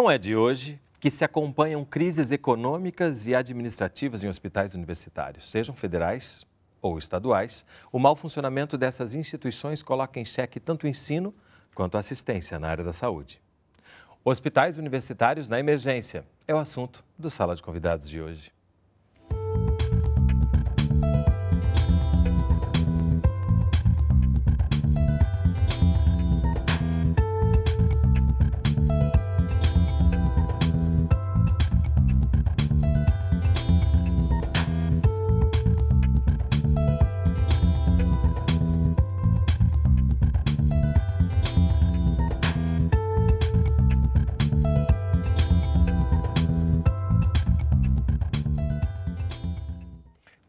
Não é de hoje que se acompanham crises econômicas e administrativas em hospitais universitários, sejam federais ou estaduais. O mau funcionamento dessas instituições coloca em xeque tanto o ensino quanto a assistência na área da saúde. Hospitais universitários na emergência é o assunto do Sala de Convidados de hoje.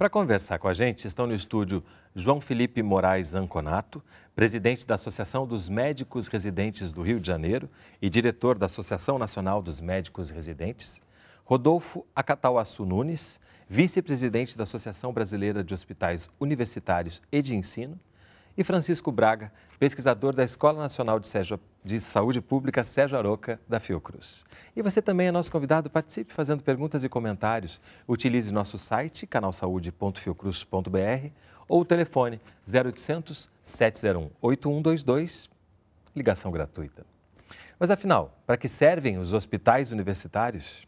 Para conversar com a gente, estão no estúdio João Felipe Moraes Anconato, presidente da Associação dos Médicos Residentes do Rio de Janeiro e diretor da Associação Nacional dos Médicos Residentes, Rodolfo Acatauaçu Nunes, vice-presidente da Associação Brasileira de Hospitais Universitários e de Ensino, e Francisco Braga, pesquisador da Escola Nacional de, Sérgio, de Saúde Pública Sérgio Aroca, da Fiocruz. E você também é nosso convidado, participe fazendo perguntas e comentários. Utilize nosso site, canalsaude.fiocruz.br ou o telefone 0800 701 8122, ligação gratuita. Mas afinal, para que servem os hospitais universitários?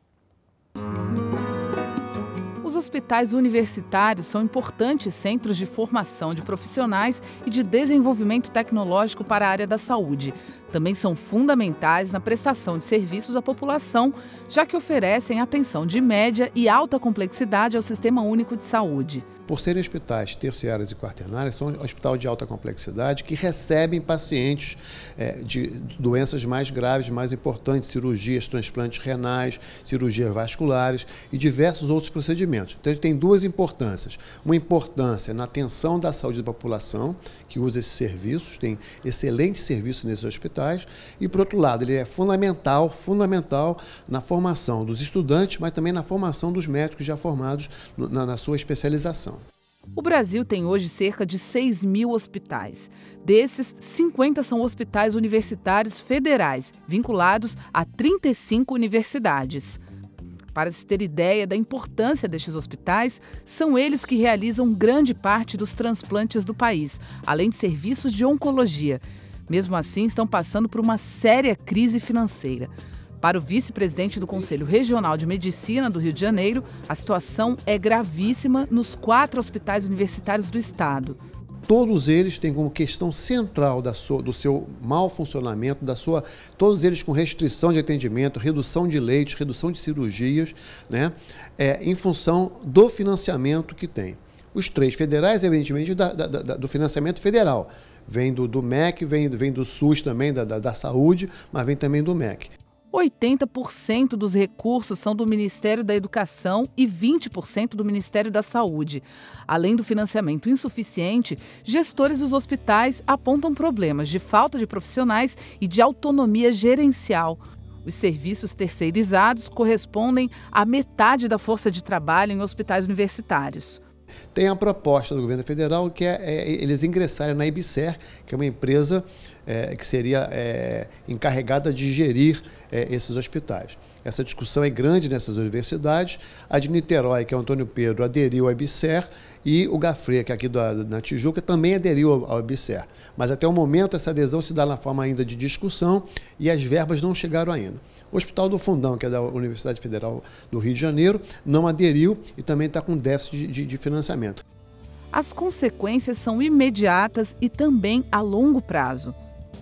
Os hospitais universitários são importantes centros de formação de profissionais e de desenvolvimento tecnológico para a área da saúde. Também são fundamentais na prestação de serviços à população, já que oferecem atenção de média e alta complexidade ao Sistema Único de Saúde. Por serem hospitais terciários e quaternários, são hospital de alta complexidade que recebem pacientes é, de doenças mais graves, mais importantes, cirurgias, transplantes renais, cirurgias vasculares e diversos outros procedimentos. Então, ele tem duas importâncias. Uma importância na atenção da saúde da população, que usa esses serviços, tem excelentes serviços nesses hospitais, e, por outro lado, ele é fundamental, fundamental na formação dos estudantes, mas também na formação dos médicos já formados na, na sua especialização. O Brasil tem hoje cerca de 6 mil hospitais. Desses, 50 são hospitais universitários federais, vinculados a 35 universidades. Para se ter ideia da importância destes hospitais, são eles que realizam grande parte dos transplantes do país, além de serviços de oncologia. Mesmo assim, estão passando por uma séria crise financeira. Para o vice-presidente do Conselho Regional de Medicina do Rio de Janeiro, a situação é gravíssima nos quatro hospitais universitários do estado. Todos eles têm como questão central sua, do seu mau funcionamento, da sua, todos eles com restrição de atendimento, redução de leitos, redução de cirurgias, né, é, em função do financiamento que tem. Os três federais, evidentemente, da, da, da, do financiamento federal. Vem do, do MEC, vem, vem do SUS também, da, da saúde, mas vem também do MEC. 80% dos recursos são do Ministério da Educação e 20% do Ministério da Saúde. Além do financiamento insuficiente, gestores dos hospitais apontam problemas de falta de profissionais e de autonomia gerencial. Os serviços terceirizados correspondem à metade da força de trabalho em hospitais universitários. Tem a proposta do governo federal que é, é eles ingressarem na IBSER, que é uma empresa é, que seria é, encarregada de gerir é, esses hospitais. Essa discussão é grande nessas universidades. A de Niterói, que é o Antônio Pedro, aderiu ao IBSER e o Gafre, que é aqui da, na Tijuca, também aderiu ao, IBSER. Mas até o momento essa adesão se dá na forma ainda de discussão e as verbas não chegaram ainda. O Hospital do Fundão, que é da Universidade Federal do Rio de Janeiro, não aderiu e também está com déficit de, de, de financiamento. As consequências são imediatas e também a longo prazo.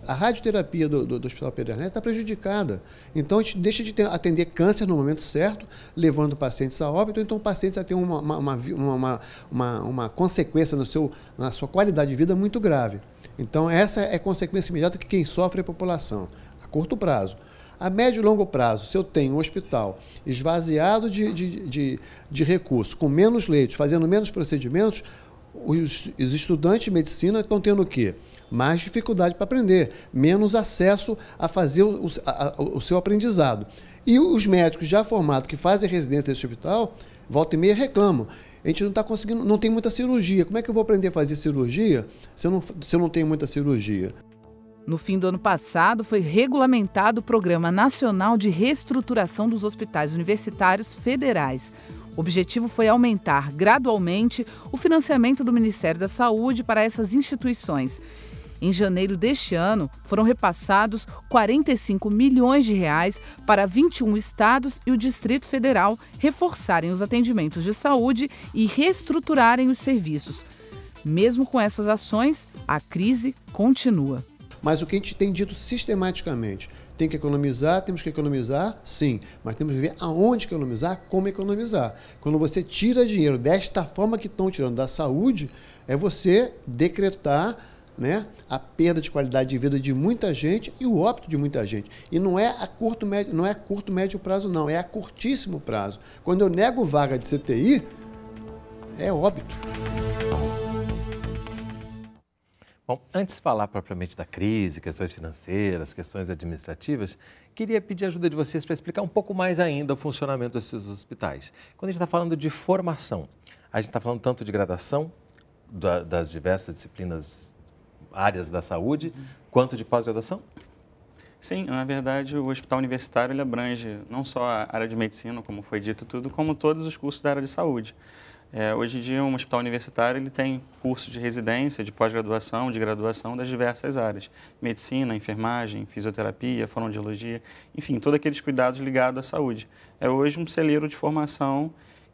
A radioterapia do, do, do Hospital Pedro Ernesto está prejudicada. Então, a gente deixa de ter, atender câncer no momento certo, levando pacientes a óbito, então pacientes a ter uma, uma, uma, uma, uma consequência no seu, na sua qualidade de vida muito grave. Então, essa é consequência imediata que quem sofre é a população, a curto prazo. A médio e longo prazo, se eu tenho um hospital esvaziado de, de, de, de recursos, com menos leitos, fazendo menos procedimentos, os, os estudantes de medicina estão tendo o quê? mais dificuldade para aprender, menos acesso a fazer o, a, o seu aprendizado. E os médicos já formados que fazem residência nesse hospital, volta e meia reclamam. A gente não está conseguindo, não tem muita cirurgia. Como é que eu vou aprender a fazer cirurgia se eu não, se eu não tenho muita cirurgia? No fim do ano passado, foi regulamentado o Programa Nacional de Reestruturação dos Hospitais Universitários Federais. O objetivo foi aumentar gradualmente o financiamento do Ministério da Saúde para essas instituições em janeiro deste ano, foram repassados 45 milhões de reais para 21 estados e o Distrito Federal reforçarem os atendimentos de saúde e reestruturarem os serviços. Mesmo com essas ações, a crise continua. Mas o que a gente tem dito sistematicamente, tem que economizar, temos que economizar, sim, mas temos que ver aonde economizar, como economizar. Quando você tira dinheiro desta forma que estão tirando da saúde, é você decretar né? a perda de qualidade de vida de muita gente e o óbito de muita gente. E não é a curto, médio, não é curto, médio prazo, não, é a curtíssimo prazo. Quando eu nego vaga de CTI, é óbito. Bom, antes de falar propriamente da crise, questões financeiras, questões administrativas, queria pedir a ajuda de vocês para explicar um pouco mais ainda o funcionamento desses hospitais. Quando a gente está falando de formação, a gente está falando tanto de graduação, da, das diversas disciplinas áreas da saúde, quanto de pós-graduação? Sim, na verdade, o hospital universitário ele abrange não só a área de medicina, como foi dito tudo, como todos os cursos da área de saúde. É, hoje em dia, um hospital universitário ele tem curso de residência, de pós-graduação, de graduação das diversas áreas: medicina, enfermagem, fisioterapia, fonoaudiologia, enfim, todos aqueles cuidados ligados à saúde. É hoje um celeiro de formação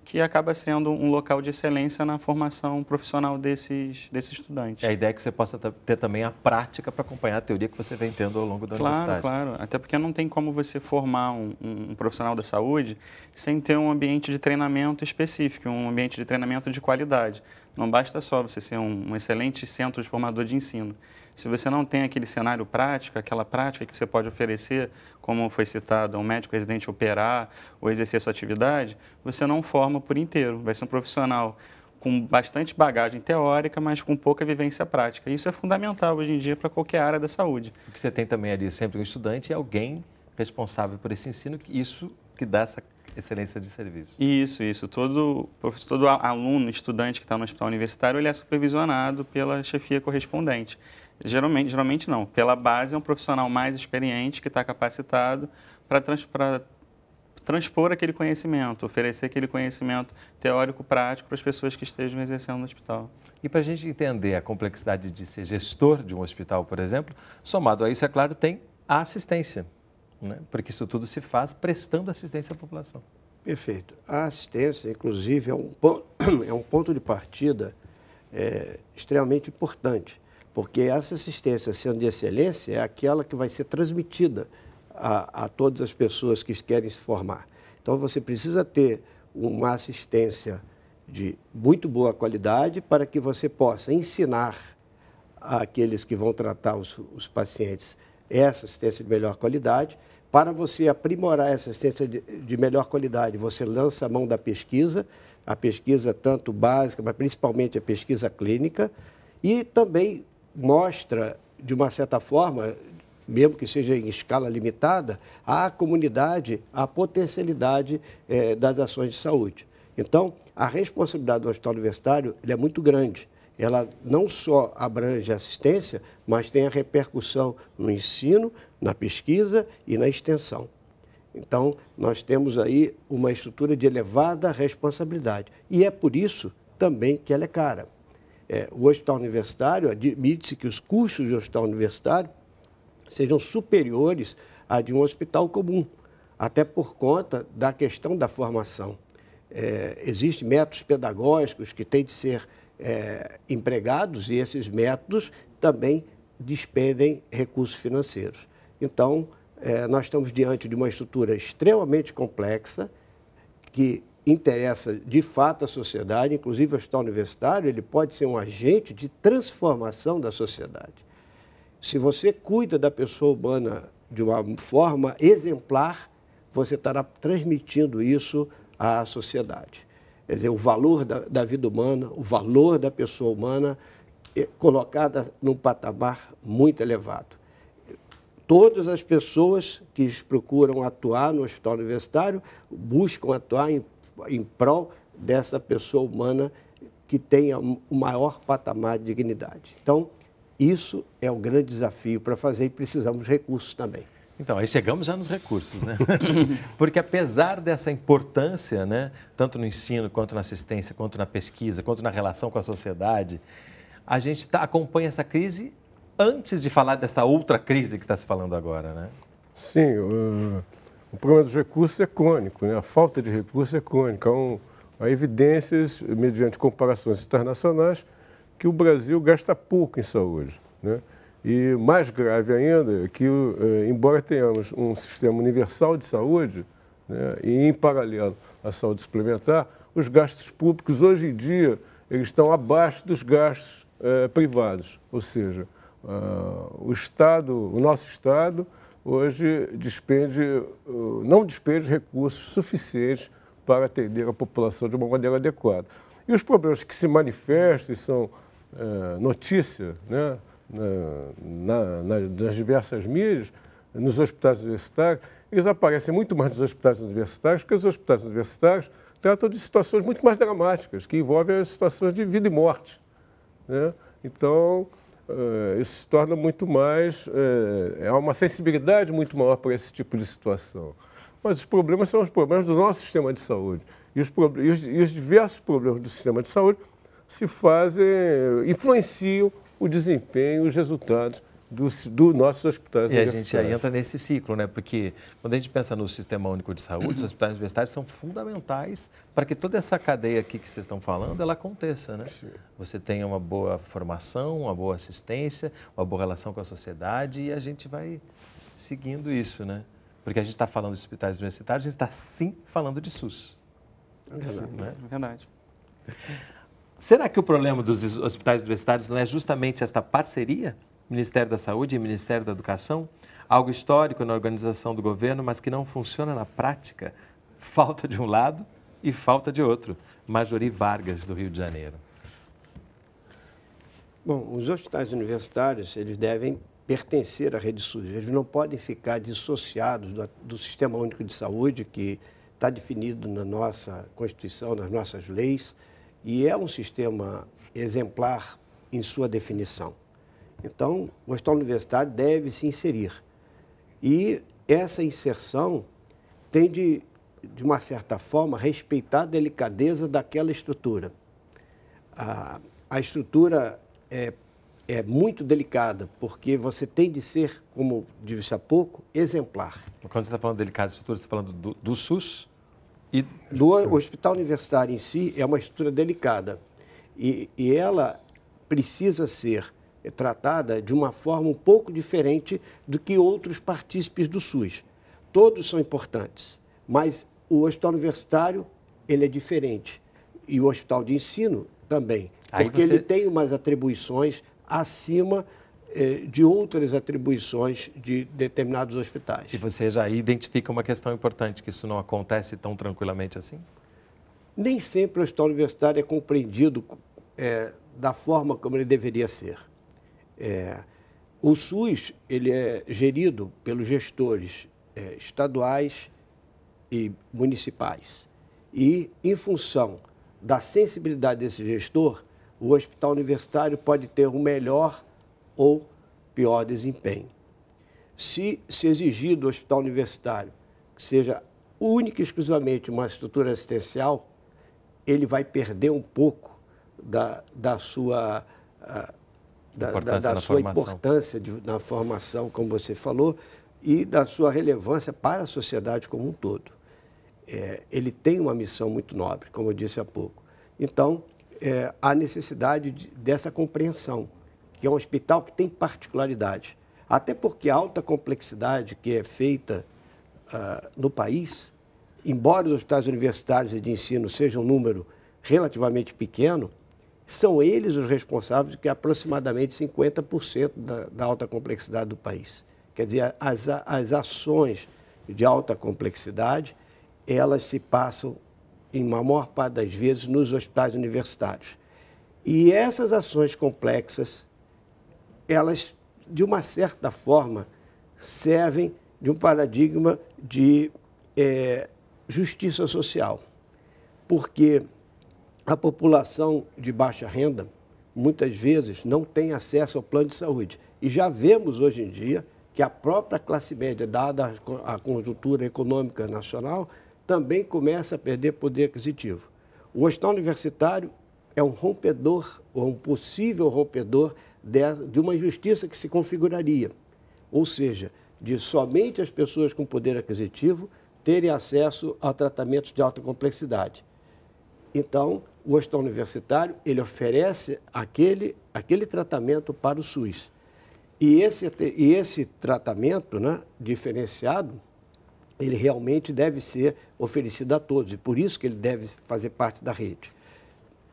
que acaba sendo um local de excelência na formação profissional desses, desses estudantes. É a ideia é que você possa ter também a prática para acompanhar a teoria que você vem tendo ao longo da claro, universidade. Claro, claro. Até porque não tem como você formar um, um, profissional da saúde sem ter um ambiente de treinamento específico, um ambiente de treinamento de qualidade. Não basta só você ser um, um excelente centro de formador de ensino. Se você não tem aquele cenário prático, aquela prática que você pode oferecer, como foi citado, um médico residente operar ou exercer sua atividade, você não forma por inteiro. Vai ser um profissional com bastante bagagem teórica, mas com pouca vivência prática. Isso é fundamental hoje em dia para qualquer área da saúde. O que você tem também ali sempre um estudante é alguém responsável por esse ensino, isso que dá essa excelência de serviço. Isso, isso. Todo, todo aluno, estudante que está no hospital universitário, ele é supervisionado pela chefia correspondente. Geralmente, geralmente não. Pela base é um profissional mais experiente que está capacitado para trans, transpor aquele conhecimento, oferecer aquele conhecimento teórico prático para as pessoas que estejam exercendo no hospital. E para a gente entender a complexidade de ser gestor de um hospital, por exemplo, somado a isso, é claro, tem a assistência, né? porque isso tudo se faz prestando assistência à população. Perfeito. A assistência, inclusive, é um ponto, é um ponto de partida é, extremamente importante porque essa assistência, sendo de excelência, é aquela que vai ser transmitida a, a todas as pessoas que querem se formar. Então, você precisa ter uma assistência de muito boa qualidade para que você possa ensinar àqueles que vão tratar os, os pacientes essa assistência de melhor qualidade. Para você aprimorar essa assistência de, de, melhor qualidade, você lança a mão da pesquisa, a pesquisa tanto básica, mas principalmente a pesquisa clínica, e também mostra, de uma certa forma, mesmo que seja em escala limitada, à comunidade a potencialidade eh, das ações de saúde. Então, a responsabilidade do hospital universitário é muito grande. Ela não só abrange a assistência, mas tem a repercussão no ensino, na pesquisa e na extensão. Então, nós temos aí uma estrutura de elevada responsabilidade. E é por isso também que ela é cara. É, o hospital universitário, admite-se que os custos de hospital universitário sejam superiores a de um hospital comum, até por conta da questão da formação. É, Existem métodos pedagógicos que têm de ser é, empregados e esses métodos também despendem recursos financeiros. Então, é, nós estamos diante de uma estrutura extremamente complexa que interessa de fato a sociedade, inclusive o hospital universitário, ele pode ser um agente de transformação da sociedade. Se você cuida da pessoa humana de uma forma exemplar, você estará transmitindo isso à sociedade. Quer dizer, o valor da, da vida humana, o valor da pessoa humana é colocada num patamar muito elevado. Todas as pessoas que procuram atuar no hospital universitário buscam atuar em em prol dessa pessoa humana que tenha o maior patamar de dignidade. Então, isso é o grande desafio para fazer e precisamos de recursos também. Então, aí chegamos já nos recursos, né? Porque apesar dessa importância, né, tanto no ensino, quanto na assistência, quanto na pesquisa, quanto na relação com a sociedade, a gente tá, acompanha essa crise antes de falar dessa outra crise que está se falando agora, né? Sim, uh, o problema dos recursos é crônico, né? a falta de recursos é crônica. Há, um, há evidências, mediante comparações internacionais, que o Brasil gasta pouco em saúde. Né? E mais grave ainda é que, eh, embora tenhamos um sistema universal de saúde, né, e em paralelo à saúde suplementar, os gastos públicos hoje em dia eles estão abaixo dos gastos eh, privados, ou seja, ah, o Estado, o nosso Estado, hoje despende, não despende recursos suficientes para atender a população de uma maneira adequada. E os problemas que se manifestam e são é, notícia né, na, na, nas diversas mídias, nos hospitais universitários, eles aparecem muito mais nos hospitais universitários, porque os hospitais universitários tratam de situações muito mais dramáticas, que envolvem as situações de vida e morte. Né? Então, Uh, isso se torna muito mais. Uh, é uma sensibilidade muito maior para esse tipo de situação. Mas os problemas são os problemas do nosso sistema de saúde. E os, e os, e os diversos problemas do sistema de saúde se fazem, eh, influenciam o desempenho os resultados do, do nossos hospitais E a gente aí entra nesse ciclo, né? Porque quando a gente pensa no Sistema Único de Saúde, os hospitais universitários são fundamentais para que toda essa cadeia aqui que vocês estão falando, ela aconteça, né? Sim. Você tenha uma boa formação, uma boa assistência, uma boa relação com a sociedade e a gente vai seguindo isso, né? Porque a gente está falando de hospitais universitários, a gente está sim falando de SUS. Exato. Né? É verdade. Será que o problema dos hospitais universitários não é justamente esta parceria Ministério da Saúde e Ministério da Educação, algo histórico na organização do governo, mas que não funciona na prática. Falta de um lado e falta de outro. Majori Vargas, do Rio de Janeiro. Bom, os hospitais universitários, eles devem pertencer à rede SUS. Eles não podem ficar dissociados do, do Sistema Único de Saúde, que está definido na nossa Constituição, nas nossas leis, e é um sistema exemplar em sua definição. Então, o hospital universitário deve se inserir. E essa inserção tem de, de uma certa forma, respeitar a delicadeza daquela estrutura. A, a estrutura é, é muito delicada, porque você tem de ser, como disse há pouco, exemplar. Quando você está falando de delicada estrutura, você está falando do, do SUS e... Do, o hospital universitário em si é uma estrutura delicada. E, e ela precisa ser é tratada de uma forma um pouco diferente do que outros partícipes do SUS. Todos são importantes, mas o hospital universitário ele é diferente e o hospital de ensino também, Aí porque você... ele tem umas atribuições acima eh, de outras atribuições de determinados hospitais. E você já identifica uma questão importante, que isso não acontece tão tranquilamente assim? Nem sempre o hospital universitário é compreendido é, da forma como ele deveria ser. É, o SUS ele é gerido pelos gestores é, estaduais e municipais. E, em função da sensibilidade desse gestor, o hospital universitário pode ter um melhor ou pior desempenho. Se, se exigir do hospital universitário que seja única e exclusivamente uma estrutura assistencial, ele vai perder um pouco da, da sua da, da, sua formação. importância de, na formação, como você falou, e da sua relevância para a sociedade como um todo. É, ele tem uma missão muito nobre, como eu disse há pouco. Então, é, há necessidade de, dessa compreensão, que é um hospital que tem particularidade. Até porque a alta complexidade que é feita uh, no país, embora os hospitais universitários e de ensino sejam um número relativamente pequeno, são eles os responsáveis de que aproximadamente 50% da, da, alta complexidade do país. Quer dizer, as, as ações de alta complexidade, elas se passam, em uma maior parte das vezes, nos hospitais universitários. E essas ações complexas, elas, de uma certa forma, servem de um paradigma de é, justiça social. Porque a população de baixa renda muitas vezes não tem acesso ao plano de saúde. E já vemos hoje em dia que a própria classe média, dada a conjuntura econômica nacional, também começa a perder poder aquisitivo. O hospital universitário é um rompedor, ou um possível rompedor, de uma injustiça que se configuraria. Ou seja, de somente as pessoas com poder aquisitivo terem acesso a tratamentos de alta complexidade. Então, o hospital universitário, ele oferece aquele, aquele tratamento para o SUS. E esse, e esse tratamento né, diferenciado, ele realmente deve ser oferecido a todos, e por isso que ele deve fazer parte da rede.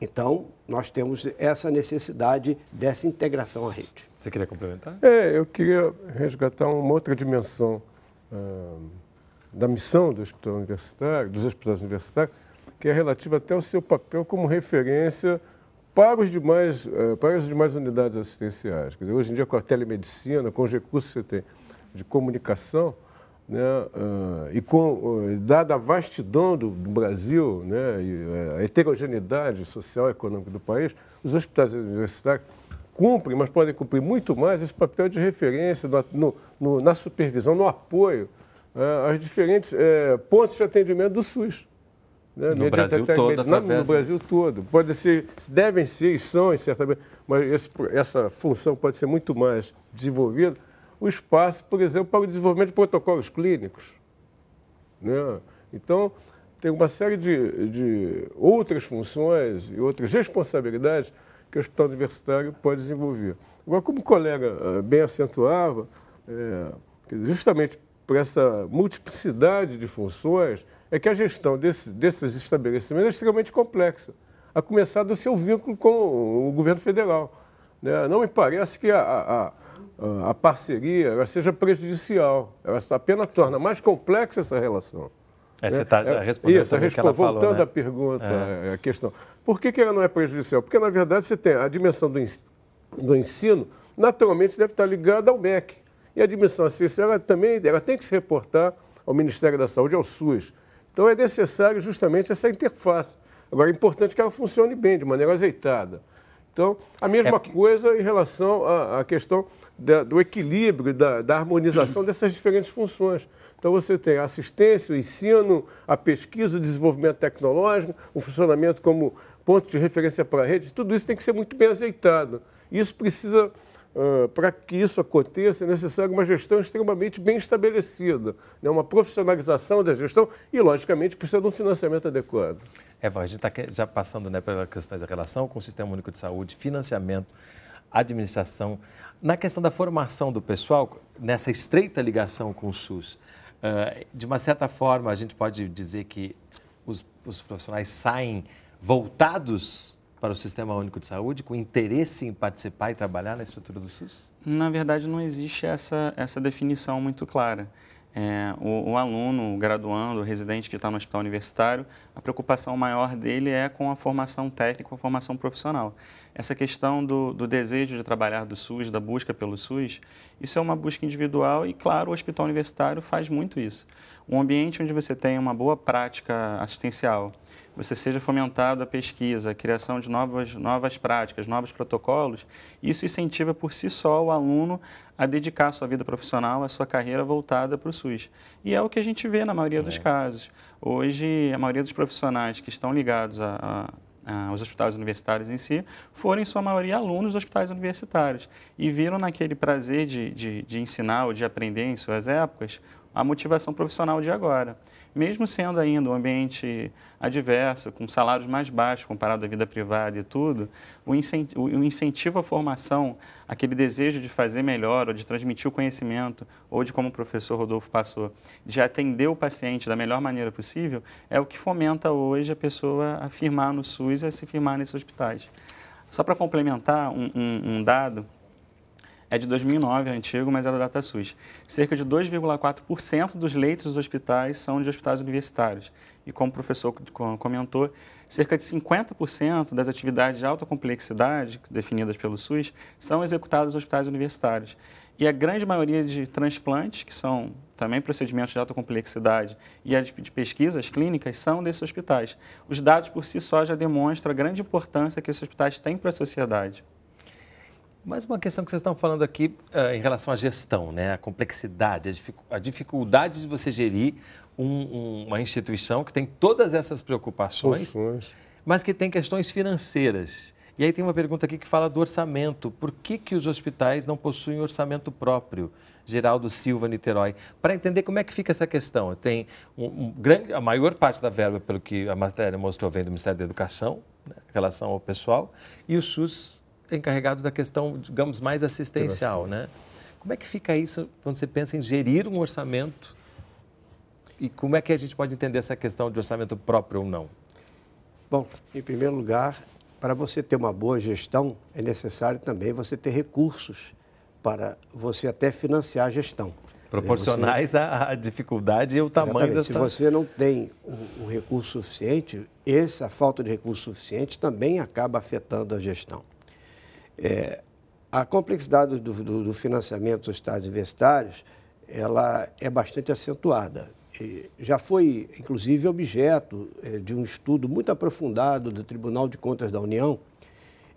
Então, nós temos essa necessidade dessa integração à rede. Você queria complementar? É, eu queria resgatar uma outra dimensão ah, da missão do hospital universitário, dos hospitais universitários, que é relativa até ao seu papel como referência para, os demais, eh, para as demais unidades assistenciais. Dizer, hoje em dia, com a telemedicina, com os recursos que você tem de comunicação, né, ah, e com, eh, dada a vastidão do, do Brasil, né, e eh, a heterogeneidade social e econômica do país, os hospitais universitários cumprem, mas podem cumprir muito mais esse papel de referência no, no, no, na supervisão, no apoio é, aos diferentes é, pontos de atendimento do SUS. Né? No, Brasil todo, no Brasil todo. Pode ser, devem ser e são, em certa mas esse, essa função pode ser muito mais desenvolvida. O espaço, por exemplo, para o desenvolvimento de protocolos clínicos. Né? Então, tem uma série de, de outras funções e outras responsabilidades que o hospital universitário pode desenvolver. Agora, como o colega ah, bem acentuava, é, justamente por essa multiplicidade de funções, é que a gestão desse, desses estabelecimentos é extremamente complexa, a começar do seu vínculo com o governo federal. Né? Não me parece que a, a, a parceria seja prejudicial, ela apenas torna mais complexa essa relação. É, você está né? já é, respondendo Isso, resp ela voltando falou, né? à pergunta, é. à é, questão. Por que, que ela não é prejudicial? Porque, na verdade, você tem a dimensão do, do ensino, naturalmente deve estar ligada ao MEC. E a dimensão assistencial ela também ela tem que se reportar ao Ministério da Saúde, ao SUS. Então é necessário justamente essa interface. Agora, é importante que ela funcione bem, de maneira azeitada. Então, a mesma é... coisa em relação à, à questão da, do equilíbrio, da, da harmonização dessas diferentes funções. Então, você tem a assistência, o ensino, a pesquisa, o desenvolvimento tecnológico, o funcionamento como ponto de referência para a rede, tudo isso tem que ser muito bem azeitado. Isso precisa Uh, ah, para que isso aconteça, é necessário uma gestão extremamente bem estabelecida, né? uma profissionalização da gestão e, logicamente, precisa de um financiamento adequado. É, a gente está já passando né, pelas questões da relação com o Sistema Único de Saúde, financiamento, administração. Na questão da formação do pessoal, nessa estreita ligação com o SUS, uh, de uma certa forma, a gente pode dizer que os, os profissionais saem voltados para o Sistema Único de Saúde, com interesse em participar e trabalhar na estrutura do SUS? Na verdade, não existe essa, essa definição muito clara. É, o, o, aluno, o graduando, o residente que está no hospital universitário, a preocupação maior dele é com a formação técnica, a formação profissional. Essa questão do, do, desejo de trabalhar do SUS, da busca pelo SUS, isso é uma busca individual e, claro, o hospital universitário faz muito isso. Um ambiente onde você tem uma boa prática assistencial, você seja fomentado a pesquisa, a criação de novas, novas práticas, novos protocolos, isso incentiva por si só o aluno a dedicar a sua vida profissional, a sua carreira voltada para o SUS. E é o que a gente vê na maioria é. dos casos. Hoje, a maioria dos profissionais que estão ligados a, a os hospitais universitários em si, foram em sua maioria alunos dos hospitais universitários e viram naquele prazer de, de, de ensinar ou de aprender em suas épocas a motivação profissional de agora mesmo sendo ainda um ambiente adverso, com salários mais baixos comparado à vida privada e tudo, o incentivo, à formação, aquele desejo de fazer melhor, ou de transmitir o conhecimento, ou de como o professor Rodolfo passou, de atender o paciente da melhor maneira possível, é o que fomenta hoje a pessoa a firmar no SUS e a se firmar nesses hospitais. Só para complementar um, um, um dado é de 2009, é antigo, mas é da DataSUS. Cerca de 2,4% dos leitos dos hospitais são de hospitais universitários. E como o professor comentou, cerca de 50% das atividades de alta complexidade, definidas pelo SUS, são executadas nos hospitais universitários. E a grande maioria de transplantes, que são também procedimentos de alta complexidade, e de pesquisas clínicas, são desses hospitais. Os dados por si só já demonstram a grande importância que esses hospitais têm para a sociedade. Mais uma questão que vocês estão falando aqui uh, em relação à gestão, né? a complexidade, a, dific... a dificuldade de você gerir um, um, uma instituição que tem todas essas preocupações, mas que tem questões financeiras. E aí tem uma pergunta aqui que fala do orçamento. Por que, que os hospitais não possuem orçamento próprio? Geraldo Silva, Niterói. Para entender como é que fica essa questão. Tem um, um grande, a maior parte da verba, pelo que a matéria mostrou, vem do Ministério da Educação, né, em relação ao pessoal, e o SUS encarregado da questão, digamos, mais assistencial, né? Como é que fica isso quando você pensa em gerir um orçamento? E como é que a gente pode entender essa questão de orçamento próprio ou não? Bom, em primeiro lugar, para você ter uma boa gestão, é necessário também você ter recursos para você até financiar a gestão. Proporcionais você... à dificuldade e ao tamanho Exatamente. dessa... Se você não tem um, um recurso suficiente, essa falta de recurso suficiente também acaba afetando a gestão. É, a complexidade do, do, do, financiamento dos estados universitários ela é bastante acentuada. E já foi, inclusive, objeto é, de um estudo muito aprofundado do Tribunal de Contas da União,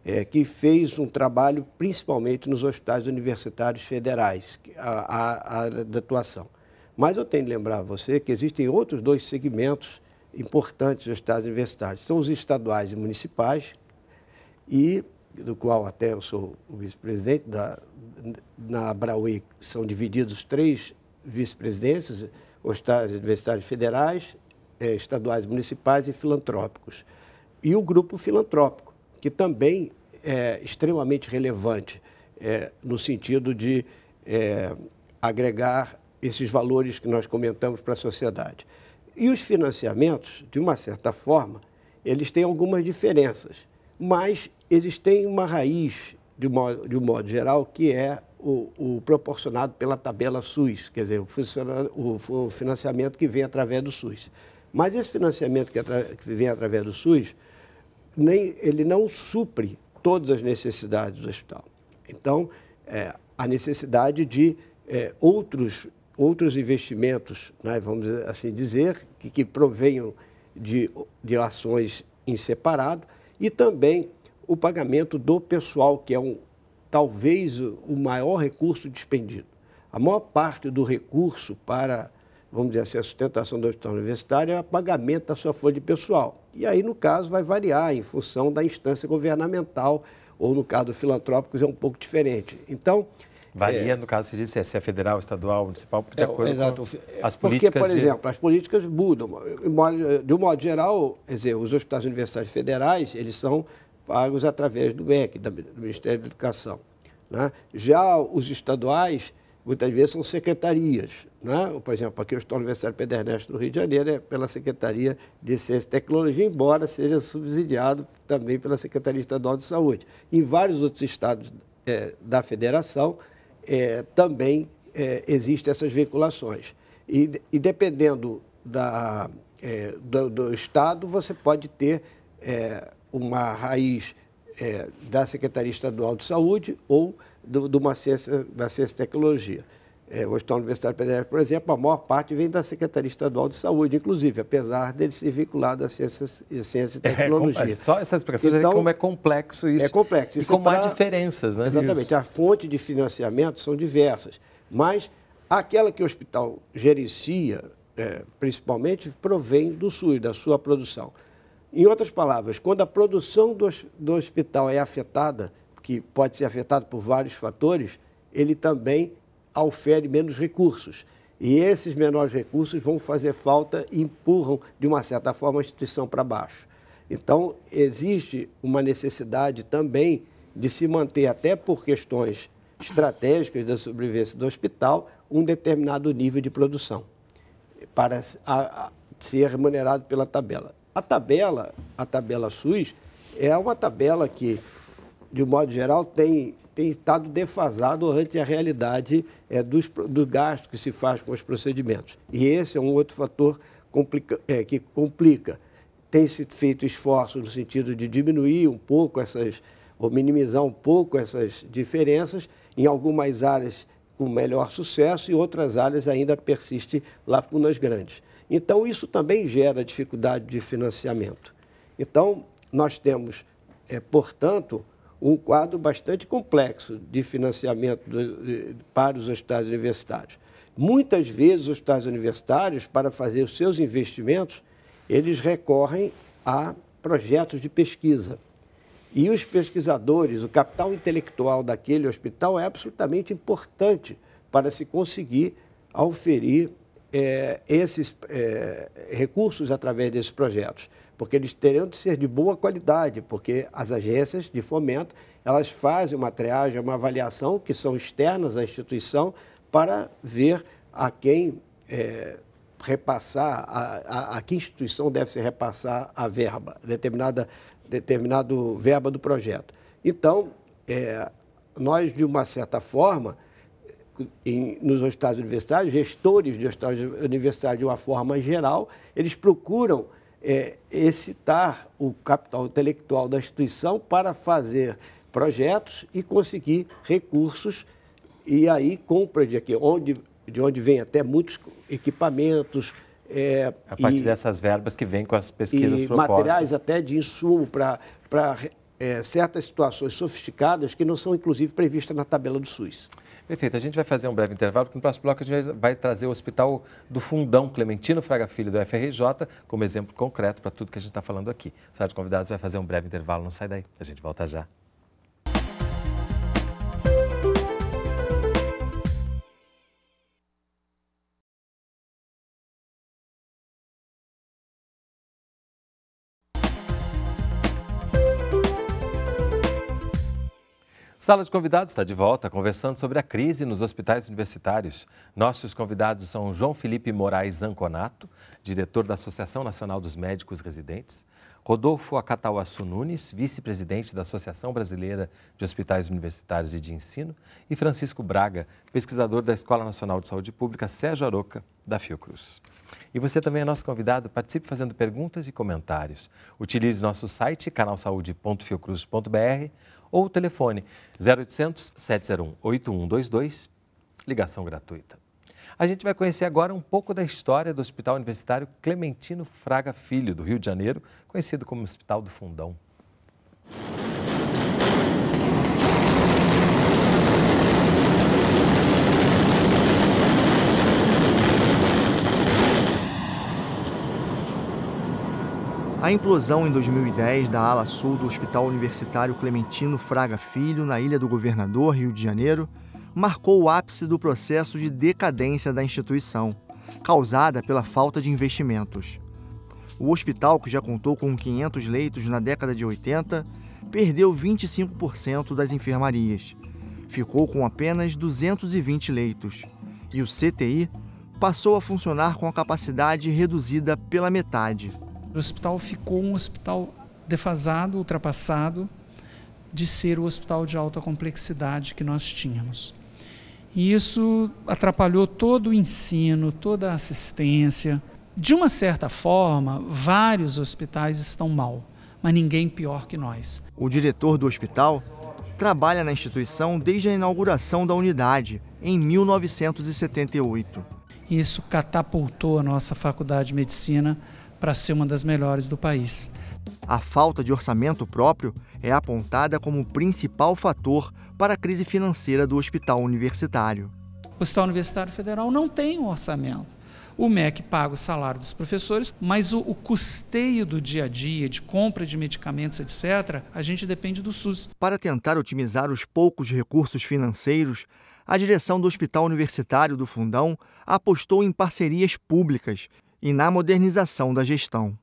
é, que fez um trabalho principalmente nos hospitais universitários federais, a, a, a da atuação. Mas eu tenho de lembrar a você que existem outros dois segmentos importantes dos estados universitários, são os estaduais e municipais e do qual até eu sou o vice-presidente, na Abraui são divididos três vice-presidências, hospitais universitários federais, eh, estaduais municipais e filantrópicos. E o grupo filantrópico, que também é extremamente relevante é, no sentido de é, agregar esses valores que nós comentamos para a sociedade. E os financiamentos, de uma certa forma, eles têm algumas diferenças, mas eles têm uma raiz, de, de um modo geral, que é o, o, proporcionado pela tabela SUS, quer dizer, o, financiamento que vem através do SUS. Mas esse financiamento que, que vem através do SUS, nem, ele não supre todas as necessidades do hospital. Então, é, a necessidade de é, outros, outros investimentos, né, vamos assim dizer, que, que provenham de, de ações em separado, e também o pagamento do pessoal, que é um, talvez o maior recurso despendido. A maior parte do recurso para, vamos dizer assim, a sustentação do hospital universitário é o pagamento da sua folha de pessoal. E aí, no caso, vai variar em função da instância governamental, ou no caso filantrópicos, é um pouco diferente. Então, Varia, é, no caso, se diz se é, é federal, estadual, municipal, porque é, acordo Exato. As políticas porque, por de... exemplo, as políticas mudam. De um modo geral, dizer, os hospitais universitários federais, eles são pagos através do MEC, do Ministério da Educação. Né? Já os estaduais, muitas vezes, são secretarias. Né? Por exemplo, aqui eu estou no Universitário Pedro Ernesto, no Rio de Janeiro, é pela Secretaria de Ciência e Tecnologia, embora seja subsidiado também pela Secretaria Estadual de Saúde. Em vários outros estados é, da federação, é, também é, existem essas vinculações. E, e dependendo da, é, do, do, Estado, você pode ter é, uma raiz é, da Secretaria Estadual de Saúde ou do, de uma ciência, da ciência e tecnologia. É, o Hospital Universitário Federal, por exemplo, a maior parte vem da Secretaria Estadual de Saúde, inclusive, apesar dele ser vinculado à ciência, ciência e é, tecnologia. É, só essa expressão então, como é complexo isso. É complexo. Isso e como é há diferenças, né? Exatamente. Isso. A fonte de financiamento são diversas, mas aquela que o hospital gerencia, é, principalmente, provém do SUS, da sua produção. Em outras palavras, quando a produção do, do hospital é afetada, que pode ser afetada por vários fatores, ele também ofere menos recursos. E esses menores recursos vão fazer falta e empurram, de uma certa forma, a instituição para baixo. Então, existe uma necessidade também de se manter, até por questões estratégicas da sobrevivência do hospital, um determinado nível de produção para ser remunerado pela tabela. A tabela, a tabela SUS, é uma tabela que, de modo geral, tem, tem estado defasado ante a realidade é, dos, do gasto que se faz com os procedimentos. E esse é um outro fator complica, é, que complica. Tem-se feito esforço no sentido de diminuir um pouco essas, ou minimizar um pouco essas diferenças, em algumas áreas com melhor sucesso e outras áreas ainda persiste lacunas grandes. Então, isso também gera dificuldade de financiamento. Então, nós temos, é, portanto, um quadro bastante complexo de financiamento de, para os hospitais universitários. Muitas vezes, os hospitais universitários, para fazer os seus investimentos, eles recorrem a projetos de pesquisa. E os pesquisadores, o capital intelectual daquele hospital é absolutamente importante para se conseguir auferir é, esses é, recursos através desses projetos, porque eles teriam de ser de boa qualidade, porque as agências de fomento elas fazem uma triagem, uma avaliação que são externas à instituição para ver a quem é, repassar, a, a, a, que instituição deve se repassar a verba, determinada determinado verba do projeto. Então, é, nós de uma certa forma em, nos hospitais universitários, gestores de hospitais universitários de uma forma geral, eles procuram é, excitar o capital intelectual da instituição para fazer projetos e conseguir recursos e aí compra de aqui, onde, de onde vem até muitos equipamentos. É, a partir e, dessas verbas que vêm com as pesquisas e propostas. materiais até de insumo para é, certas situações sofisticadas que não são, inclusive, previstas na tabela do SUS. Perfeito. A gente vai fazer um breve intervalo, porque no próximo bloco a gente vai trazer o Hospital do Fundão Clementino Fraga Filho do FRJ como exemplo concreto para tudo que a gente está falando aqui. O de convidados vai fazer um breve intervalo, não sai daí. A gente volta já. Sala de Convidados está de volta, conversando sobre a crise nos hospitais universitários. Nossos convidados são João Felipe Moraes Anconato, diretor da Associação Nacional dos Médicos Residentes, Rodolfo Acatauaçu Nunes, vice-presidente da Associação Brasileira de Hospitais Universitários e de Ensino, e Francisco Braga, pesquisador da Escola Nacional de Saúde Pública Sérgio Aroca, da Fiocruz. E você também é nosso convidado, participe fazendo perguntas e comentários. Utilize nosso site canalsaude.fiocruz.br ou telefone 0800 701 8122, ligação gratuita. A gente vai conhecer agora um pouco da história do Hospital Universitário Clementino Fraga Filho, do Rio de Janeiro, conhecido como Hospital do Fundão. A implosão em 2010 da ala sul do Hospital Universitário Clementino Fraga Filho, na Ilha do Governador, Rio de Janeiro, marcou o ápice do processo de decadência da instituição, causada pela falta de investimentos. O hospital, que já contou com 500 leitos na década de 80, perdeu 25% das enfermarias. Ficou com apenas 220 leitos. E o CTI passou a funcionar com a capacidade reduzida pela metade. O hospital ficou um hospital defasado, ultrapassado, de ser o hospital de alta complexidade que nós tínhamos. E isso atrapalhou todo o ensino, toda a assistência. De uma certa forma, vários hospitais estão mal, mas ninguém pior que nós. O diretor do hospital trabalha na instituição desde a inauguração da unidade, em 1978. Isso catapultou a nossa faculdade de medicina para ser uma das melhores do país. A falta de orçamento próprio é apontada como o principal fator para a crise financeira do hospital universitário. O Hospital Universitário Federal não tem um orçamento. O MEC paga o salário dos professores, mas o, o custeio do dia a dia, de compra de medicamentos, etc., a gente depende do SUS. Para tentar otimizar os poucos recursos financeiros, a direção do Hospital Universitário do Fundão apostou em parcerias públicas e na modernização da gestão.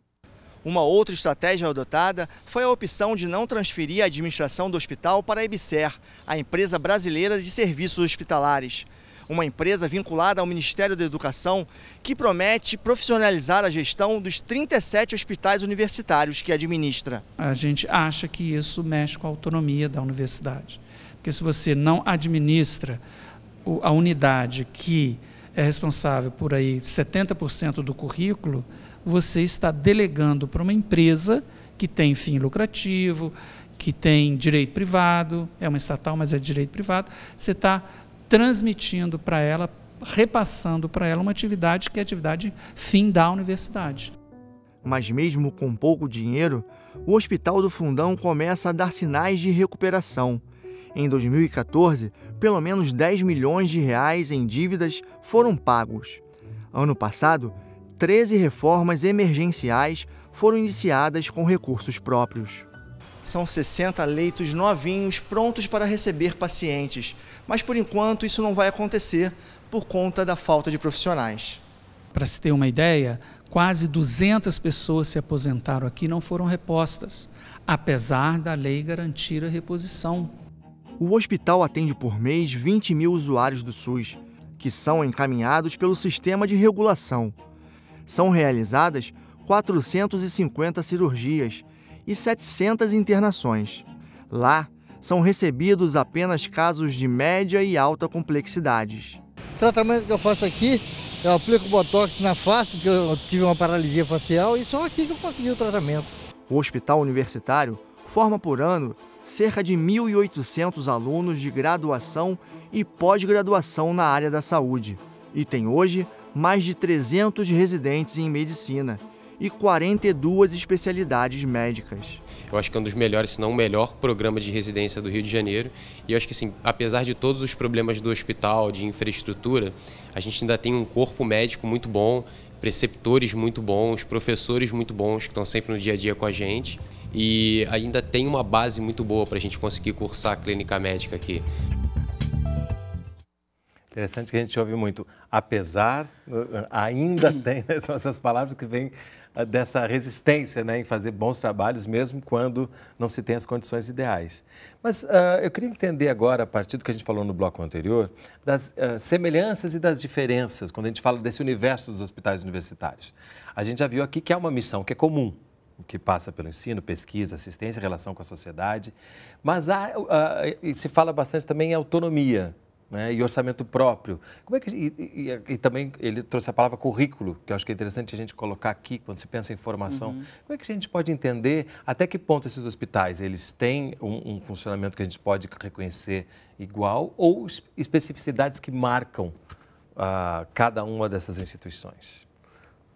Uma outra estratégia adotada foi a opção de não transferir a administração do hospital para a IBSER, a empresa brasileira de serviços hospitalares. Uma empresa vinculada ao Ministério da Educação que promete profissionalizar a gestão dos 37 hospitais universitários que administra. A gente acha que isso mexe com a autonomia da universidade. Porque se você não administra a unidade que é responsável por aí 70% do currículo, você está delegando para uma empresa que tem fim lucrativo, que tem direito privado, é uma estatal, mas é direito privado, você está transmitindo para ela, repassando para ela uma atividade que é a atividade fim da universidade. Mas mesmo com pouco dinheiro, o Hospital do Fundão começa a dar sinais de recuperação. Em 2014, pelo menos 10 milhões de reais em dívidas foram pagos. Ano passado, 13 reformas emergenciais foram iniciadas com recursos próprios. São 60 leitos novinhos prontos para receber pacientes, mas por enquanto isso não vai acontecer por conta da falta de profissionais. Para se ter uma ideia, quase 200 pessoas se aposentaram aqui e não foram repostas, apesar da lei garantir a reposição o hospital atende por mês 20 mil usuários do SUS, que são encaminhados pelo sistema de regulação. São realizadas 450 cirurgias e 700 internações. Lá, são recebidos apenas casos de média e alta complexidades. O tratamento que eu faço aqui, eu aplico botox na face, porque eu tive uma paralisia facial, e só aqui que eu consegui o tratamento. O Hospital Universitário forma por ano cerca de 1.800 alunos de graduação e pós-graduação na área da saúde, e tem hoje mais de 300 residentes em medicina e 42 especialidades médicas. Eu acho que é um dos melhores, se não o melhor programa de residência do Rio de Janeiro. E eu acho que, assim, apesar de todos os problemas do hospital, de infraestrutura, a gente ainda tem um corpo médico muito bom, preceptores muito bons, professores muito bons que estão sempre no dia a dia com a gente e ainda tem uma base muito boa para a gente conseguir cursar a clínica médica aqui. Interessante que a gente ouve muito, apesar, eh, ainda tem, né, são essas palavras que vêm eh, dessa resistência né, em fazer bons trabalhos, mesmo quando não se tem as condições ideais. Mas uh, eu queria entender agora, a partir do que a gente falou no bloco anterior, das uh, semelhanças e das diferenças, quando a gente fala desse universo dos hospitais universitários. A gente já viu aqui que há uma missão que é comum, o que passa pelo ensino, pesquisa, assistência, relação com a sociedade, mas há, uh, se fala bastante também em autonomia né, e orçamento próprio. Como é que e, e, e, também ele trouxe a palavra currículo, que eu acho que é interessante a gente colocar aqui quando se pensa em formação. Uhum. Como é que a gente pode entender até que ponto esses hospitais eles têm um, um funcionamento que a gente pode reconhecer igual ou especificidades que marcam uh, cada uma dessas instituições?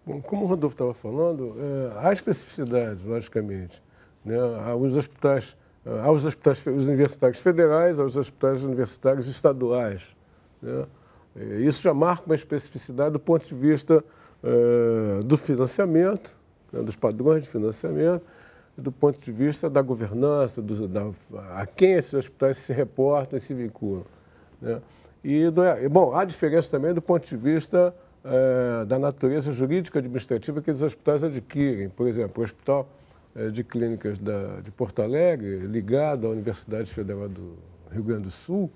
Bom, como o Rodolfo estava falando, é, há especificidades, logicamente. Né? Há os hospitais, eh, há os hospitais os universitários federais, há os hospitais universitários estaduais. Né? Eh, isso já marca uma especificidade do ponto de vista é, do financiamento, né, dos padrões de financiamento, do ponto de vista da governança, do, da, a quem esses hospitais se reportam e se vinculam. Né? E, do, bom, há diferença também do ponto de vista é, da natureza jurídica administrativa que os hospitais adquirem. Por exemplo, o Hospital eh, de Clínicas da, de Porto Alegre, ligado à Universidade Federal do Rio Grande do Sul,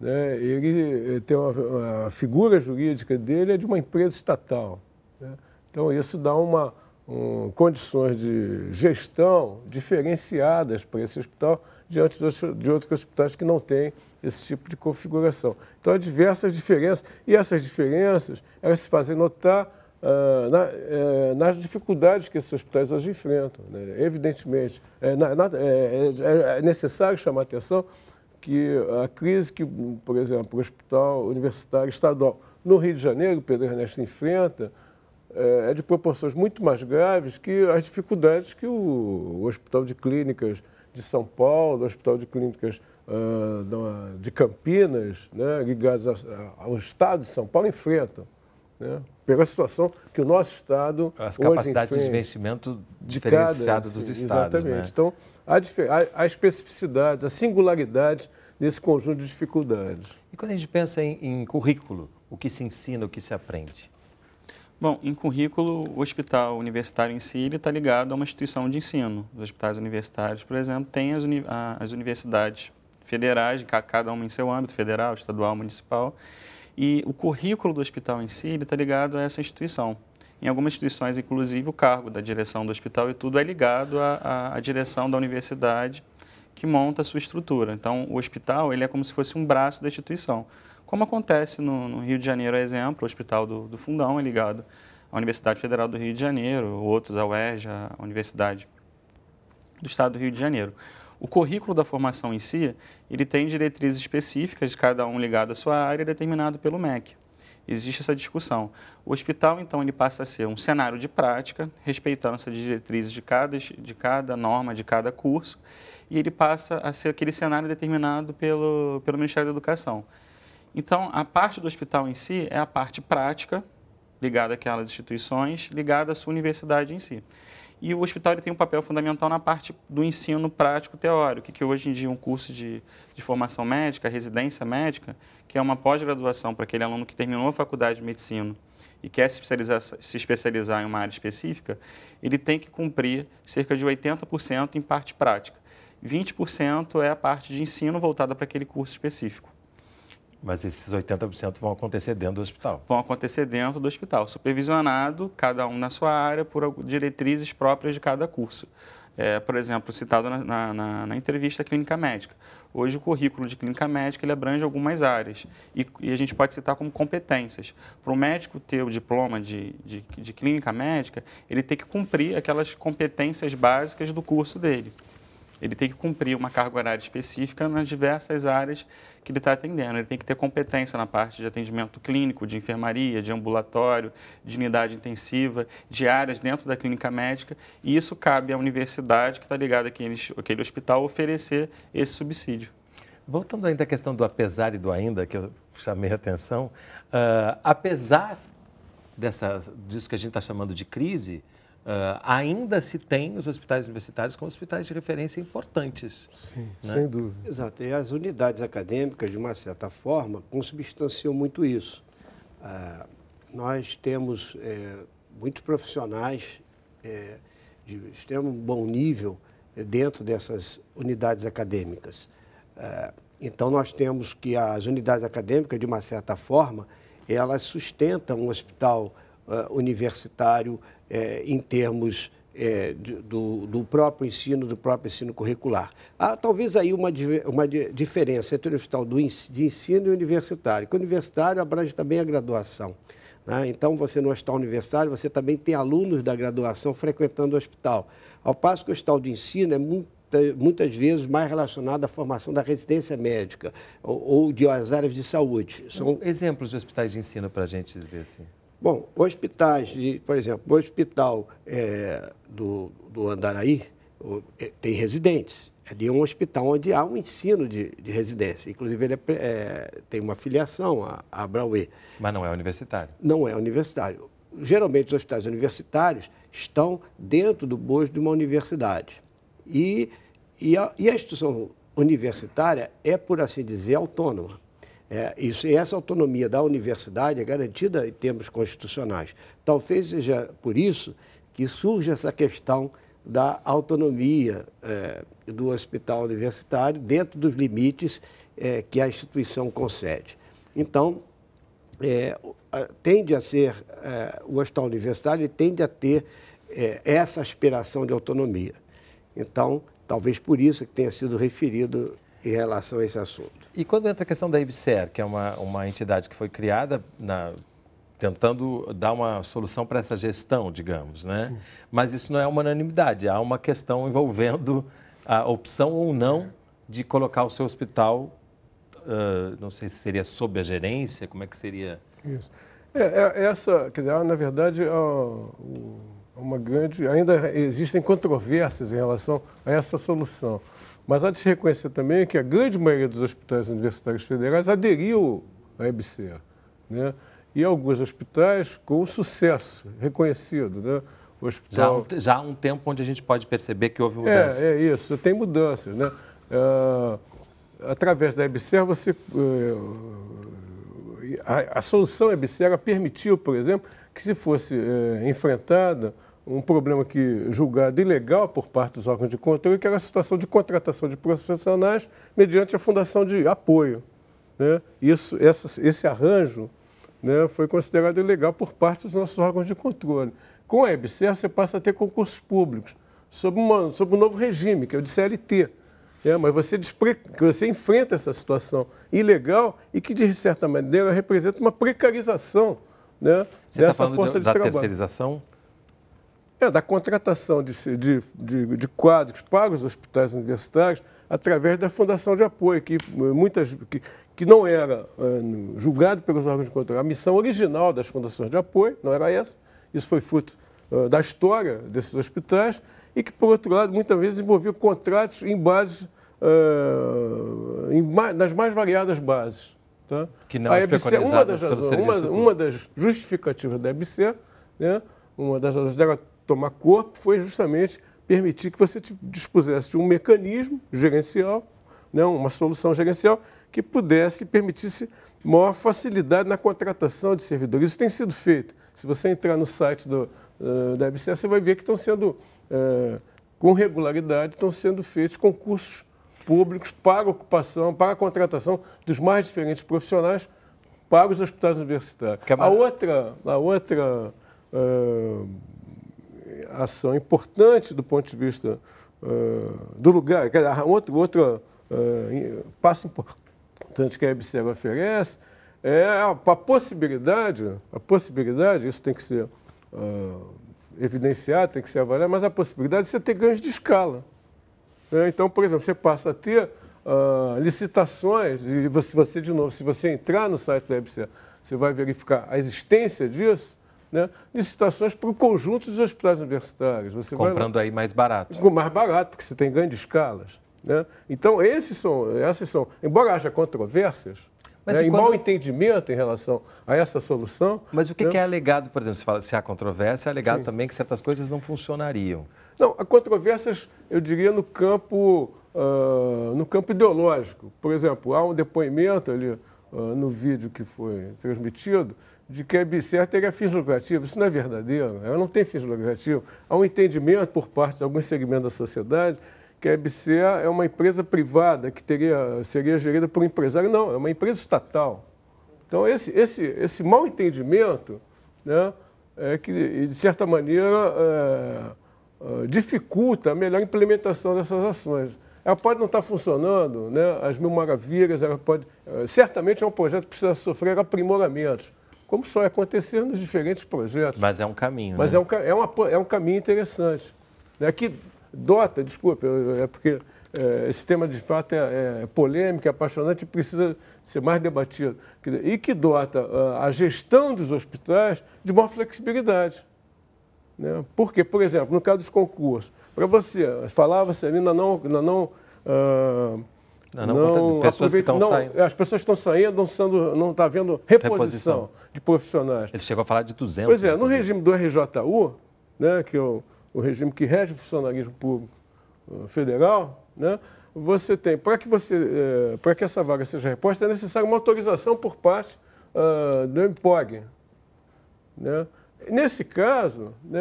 né, ele eh, tem uma, a figura jurídica dele é de uma empresa estatal. Né? Então, isso dá uma, um, condições de gestão diferenciadas para esse hospital diante de outros hospitais que não têm esse tipo de configuração. Então, há diversas diferenças, e essas diferenças elas se fazem notar ah, na, eh, nas dificuldades que esses hospitais hoje enfrentam. Né? Evidentemente, é, na, na, é, é, é, necessário chamar atenção que a crise que, por exemplo, o Hospital Universitário Estadual no Rio de Janeiro, Pedro Ernesto enfrenta, eh, é de proporções muito mais graves que as dificuldades que o, o Hospital de Clínicas de São Paulo, o Hospital de Clínicas uh, de Campinas, né, ligados ao Estado de São Paulo, enfrentam. Né, pela situação que o nosso Estado. As capacidades de vencimento diferenciadas dos sim, Estados. Exatamente. Né? Então, há, há, há especificidades, há singularidades nesse conjunto de dificuldades. E quando a gente pensa em, em, currículo, o que se ensina, o que se aprende? Bom, em currículo, o hospital universitário em si está ligado a uma instituição de ensino. Os hospitais universitários, por exemplo, têm as, uni as universidades federais, cada uma em seu âmbito, federal, estadual, municipal. E o currículo do hospital em si está ligado a essa instituição. Em algumas instituições, inclusive, o cargo da direção do hospital e tudo é ligado à, à direção da universidade que monta a sua estrutura. Então, o hospital ele é como se fosse um braço da instituição. Como acontece no, no Rio de Janeiro, é exemplo, o Hospital do, do, Fundão é ligado à Universidade Federal do Rio de Janeiro, outros à UERJ, à Universidade do Estado do Rio de Janeiro. O currículo da formação em si, ele tem diretrizes específicas, cada um ligado à sua área, determinado pelo MEC. Existe essa discussão. O hospital, então, ele passa a ser um cenário de prática, respeitando essas diretrizes de cada, de cada norma, de cada curso, e ele passa a ser aquele cenário determinado pelo, pelo Ministério da Educação. Então, a parte do hospital em si é a parte prática, ligada àquelas instituições, ligada à sua universidade em si. E o hospital tem um papel fundamental na parte do ensino prático teórico, que hoje em dia um curso de, de formação médica, residência médica, que é uma pós-graduação para aquele aluno que terminou a faculdade de medicina e quer se especializar, se especializar em uma área específica, ele tem que cumprir cerca de 80% em parte prática. 20% é a parte de ensino voltada para aquele curso específico. Mas esses 80% vão acontecer dentro do hospital? Vão acontecer dentro do hospital, supervisionado, cada um na sua área, por diretrizes próprias de cada curso. É, por exemplo, citado na, na, na, entrevista clínica médica. Hoje o currículo de clínica médica ele abrange algumas áreas e, e a gente pode citar como competências. Para o médico ter o diploma de, de, de clínica médica, ele tem que cumprir aquelas competências básicas do curso dele ele tem que cumprir uma carga horária específica nas diversas áreas que ele está atendendo. Ele tem que ter competência na parte de atendimento clínico, de enfermaria, de ambulatório, de unidade intensiva, de áreas dentro da clínica médica, e isso cabe à universidade que está ligada àquele, hospital oferecer esse subsídio. Voltando ainda à questão do apesar e do ainda, que eu chamei a atenção, uh, apesar dessa, disso que a gente está chamando de crise, Uh, ainda se tem os hospitais universitários como hospitais de referência importantes. Sim, né? sem dúvida. Exato. E as unidades acadêmicas, de uma certa forma, consubstanciam muito isso. Uh, nós temos é, muitos profissionais é, de extremo bom nível eh, dentro dessas unidades acadêmicas. Uh, então, nós temos que as unidades acadêmicas, de uma certa forma, elas sustentam um hospital uh, universitário eh, em termos eh, de, do, do, próprio ensino, do próprio ensino curricular. Há talvez aí uma, uma diferença entre o hospital do, de ensino e universitário, que o universitário abrange também a graduação. Né? Então, você no hospital universitário, você também tem alunos da graduação frequentando o hospital. Ao passo que o hospital de ensino é muito muitas vezes mais relacionado à formação da residência médica ou, ou de as áreas de saúde. São... Exemplos de hospitais de ensino para a gente ver assim. Bom, hospitais, por exemplo, o hospital é, do, do Andaraí eh, tem residentes. Ali é um hospital onde há um ensino de, de residência. Inclusive, ele é, é, tem uma filiação à, à Mas não é universitário? Não é universitário. Geralmente, os hospitais universitários estão dentro do bojo de uma universidade. E, e, a, e a instituição universitária é, por assim dizer, autônoma. É, isso, e essa autonomia da universidade é garantida em termos constitucionais. Talvez seja por isso que surge essa questão da autonomia é, do hospital universitário dentro dos limites é, que a instituição concede. Então, é, tende a ser, é, o hospital universitário tende a ter é, essa aspiração de autonomia. Então, talvez por isso que tenha sido referido em relação a esse assunto. E quando entra a questão da Ibser, que é uma, uma entidade que foi criada na, tentando dar uma solução para essa gestão, digamos, né? Sim. Mas isso não é uma unanimidade, há uma questão envolvendo a opção ou não de colocar o seu hospital, uh, não sei se seria sob a gerência, como é que seria? Isso. É, é, é essa, quer dizer, na verdade, é é uma grande, ainda existem controvérsias em relação a essa solução. Mas há de se reconhecer também que a grande maioria dos hospitais universitários federais aderiu à EBC. Né? E alguns hospitais com sucesso reconhecido. Né? O hospital... já, há um tempo onde a gente pode perceber que houve é, mudanças. É, é isso, tem mudanças. Né? Uh, através da EBSER, você, uh, a, a, solução EBSER permitiu, por exemplo, que se fosse uh, enfrentada um problema que julgado ilegal por parte dos órgãos de controle, que era a situação de contratação de profissionais mediante a fundação de apoio. Né? Isso, essa, esse arranjo né, foi considerado ilegal por parte dos nossos órgãos de controle. Com a EBSER, você passa a ter concursos públicos, sob, uma, sob um novo regime, que é o de CLT. É, né? mas você, despre... você enfrenta essa situação ilegal e que, de certa maneira, representa uma precarização né, tá dessa tá força de, da trabalho. terceirização? É, da contratação de, de, de, de quadros para os hospitais universitários através da fundação de apoio, que, eh, muitas, que, que não era uh, julgado pelos órgãos de controle. A missão original das fundações de apoio não era essa, isso foi fruto uh, da história desses hospitais, e que, por outro lado, muitas vezes envolvia contratos em bases, uh, em, nas mais variadas bases. Tá? Que não é EBC, uma das, razões, uma, uma das justificativas da EBC, né, uma das razões dela tomar corpo foi justamente permitir que você dispusesse de um mecanismo gerencial, né, uma solução gerencial que pudesse permitisse maior facilidade na contratação de servidores. Isso tem sido feito. Se você entrar no site do, uh, da EBCS, você vai ver que estão sendo, uh, com regularidade, estão sendo feitos concursos públicos para ocupação, para a contratação dos mais diferentes profissionais para os hospitais universitários. É a outra, a outra uh, ação importante do ponto de vista uh, do lugar. Outro, outro uh, passo importante que a EBSER oferece é a, possibilidade, a possibilidade, isso tem que ser uh, evidenciado, tem que ser avaliado, mas a possibilidade de você ter ganhos de escala. Né? Então, por exemplo, você passa a ter uh, licitações, e você, você, de novo, se você entrar no site da EBSER, você vai verificar a existência disso, né, licitações para o conjunto dos hospitais universitários. Você Comprando vai, aí mais barato. Mais barato, porque você tem grandes escalas. Né? Então, esses são, essas são, embora haja controvérsias, mas né, e mau entendimento em relação a essa solução. Mas o que, né? que é alegado, por exemplo, se, fala, se há controvérsia, é alegado Sim. também que certas coisas não funcionariam. Não, há controvérsias, eu diria, no campo, uh, no campo ideológico. Por exemplo, há um depoimento ali uh, no vídeo que foi transmitido de que a Bicert teria é fins lucrativos. Isso não é verdadeiro, ela não tem fins lucrativos. Há um entendimento por parte de alguns segmentos da sociedade que a EBC é uma empresa privada que teria, seria gerida por um empresário. Não, é uma empresa estatal. Então, esse, esse, esse mau entendimento, né, é que, de certa maneira, é, é, dificulta a melhor implementação dessas ações. Ela pode não estar funcionando, né, as mil maravilhas, ela pode... É, certamente é um projeto que precisa sofrer aprimoramentos como só acontecer nos diferentes projetos. Mas é um caminho. Mas né? é, um, é, uma, é um caminho interessante. Né? Que dota, desculpe, é porque é, esse tema de fato é, é polêmico, é apaixonante e precisa ser mais debatido. E que dota ah, a gestão dos hospitais de uma flexibilidade. Né? Porque, por exemplo, no caso dos concursos, para você, falava-se ali na não. Na não uh, não, não, não pessoas estão saindo. As pessoas estão saindo, não está não havendo tá reposição, reposição, de profissionais. Ele chegou a falar de 200. Pois é, no regime do RJU, né, que é o, o regime que rege o funcionalismo público eh, federal, né, você tem, para que, você, é, que essa vaga seja reposta, é necessária uma autorização por parte uh, do MPOG. Né? Nesse caso, né,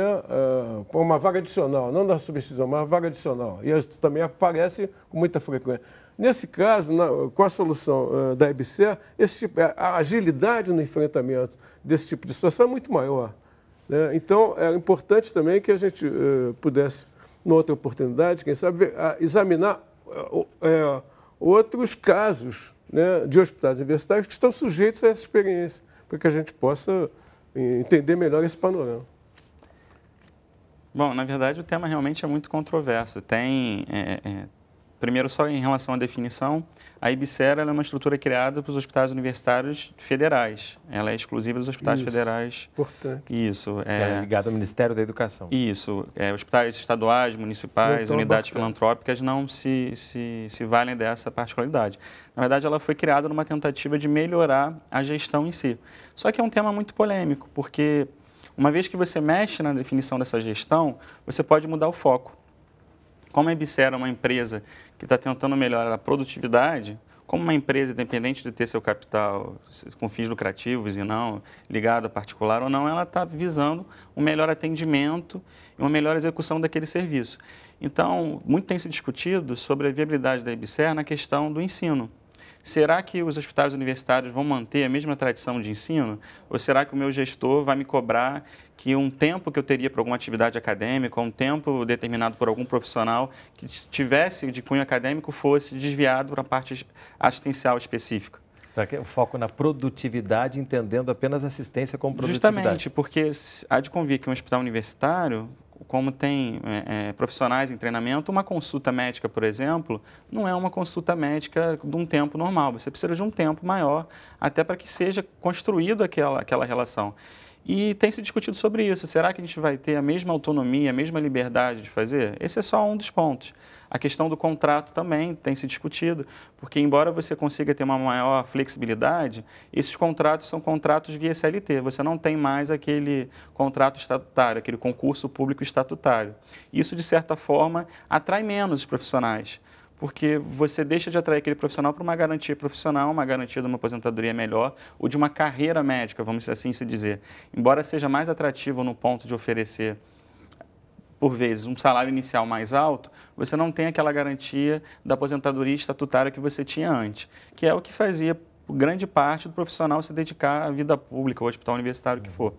uh, uma vaga adicional, não da substituição, mas uma vaga adicional, e isso também aparece com muita frequência. Nesse caso, na, com a solução uh, da EBC, esse tipo, é, a agilidade no enfrentamento desse tipo de situação é muito maior. Né? Então, é importante também que a gente uh, pudesse, numa outra oportunidade, quem sabe, ver, uh, examinar é, outros casos né, de hospitais universitários que estão sujeitos a essa experiência, para que a gente possa entender melhor esse panorama. Bom, na verdade o tema realmente é muito controverso. Tem, é, é, Primeiro, só em relação à definição, a IBSERA é uma estrutura criada para os hospitais universitários federais. Ela é exclusiva dos hospitais Isso, federais. Importante. Isso. É, é ligada ao Ministério da Educação. Isso. É, hospitais estaduais, municipais, então, unidades filantrópicas não se, se, se valem dessa particularidade. Na verdade, ela foi criada numa tentativa de melhorar a gestão em si. Só que é um tema muito polêmico, porque uma vez que você mexe na definição dessa gestão, você pode mudar o foco. Como a Ibsera é uma empresa que está tentando melhorar a produtividade, como uma empresa, independente de ter seu capital com fins lucrativos e não, ligado a particular ou não, ela está visando um melhor atendimento e uma melhor execução daquele serviço. Então, muito tem se discutido sobre a viabilidade da IBSER na questão do ensino será que os hospitais universitários vão manter a mesma tradição de ensino? Ou será que o meu gestor vai me cobrar que um tempo que eu teria para alguma atividade acadêmica, um tempo determinado por algum profissional que tivesse de cunho acadêmico fosse desviado para a parte assistencial específica? O foco na produtividade, entendendo apenas assistência como produtividade. Justamente, porque há de convir que um hospital universitário como tem é, é, profissionais em treinamento, uma consulta médica, por exemplo, não é uma consulta médica de um tempo normal. Você precisa de um tempo maior até para que seja construída aquela, aquela relação. E tem se discutido sobre isso. Será que a gente vai ter a mesma autonomia, a mesma liberdade de fazer? Esse é só um dos pontos. A questão do contrato também tem se discutido, porque embora você consiga ter uma maior flexibilidade, esses contratos são contratos via CLT. Você não tem mais aquele contrato estatutário, aquele concurso público estatutário. Isso, de certa forma, atrai menos os profissionais porque você deixa de atrair aquele profissional para uma garantia profissional, uma garantia de uma aposentadoria melhor ou de uma carreira médica, vamos assim se dizer. Embora seja mais atrativo no ponto de oferecer por vezes, um salário inicial mais alto, você não tem aquela garantia da aposentadoria estatutária que você tinha antes, que é o que fazia grande parte do profissional se dedicar à vida pública, ao hospital universitário, o que for.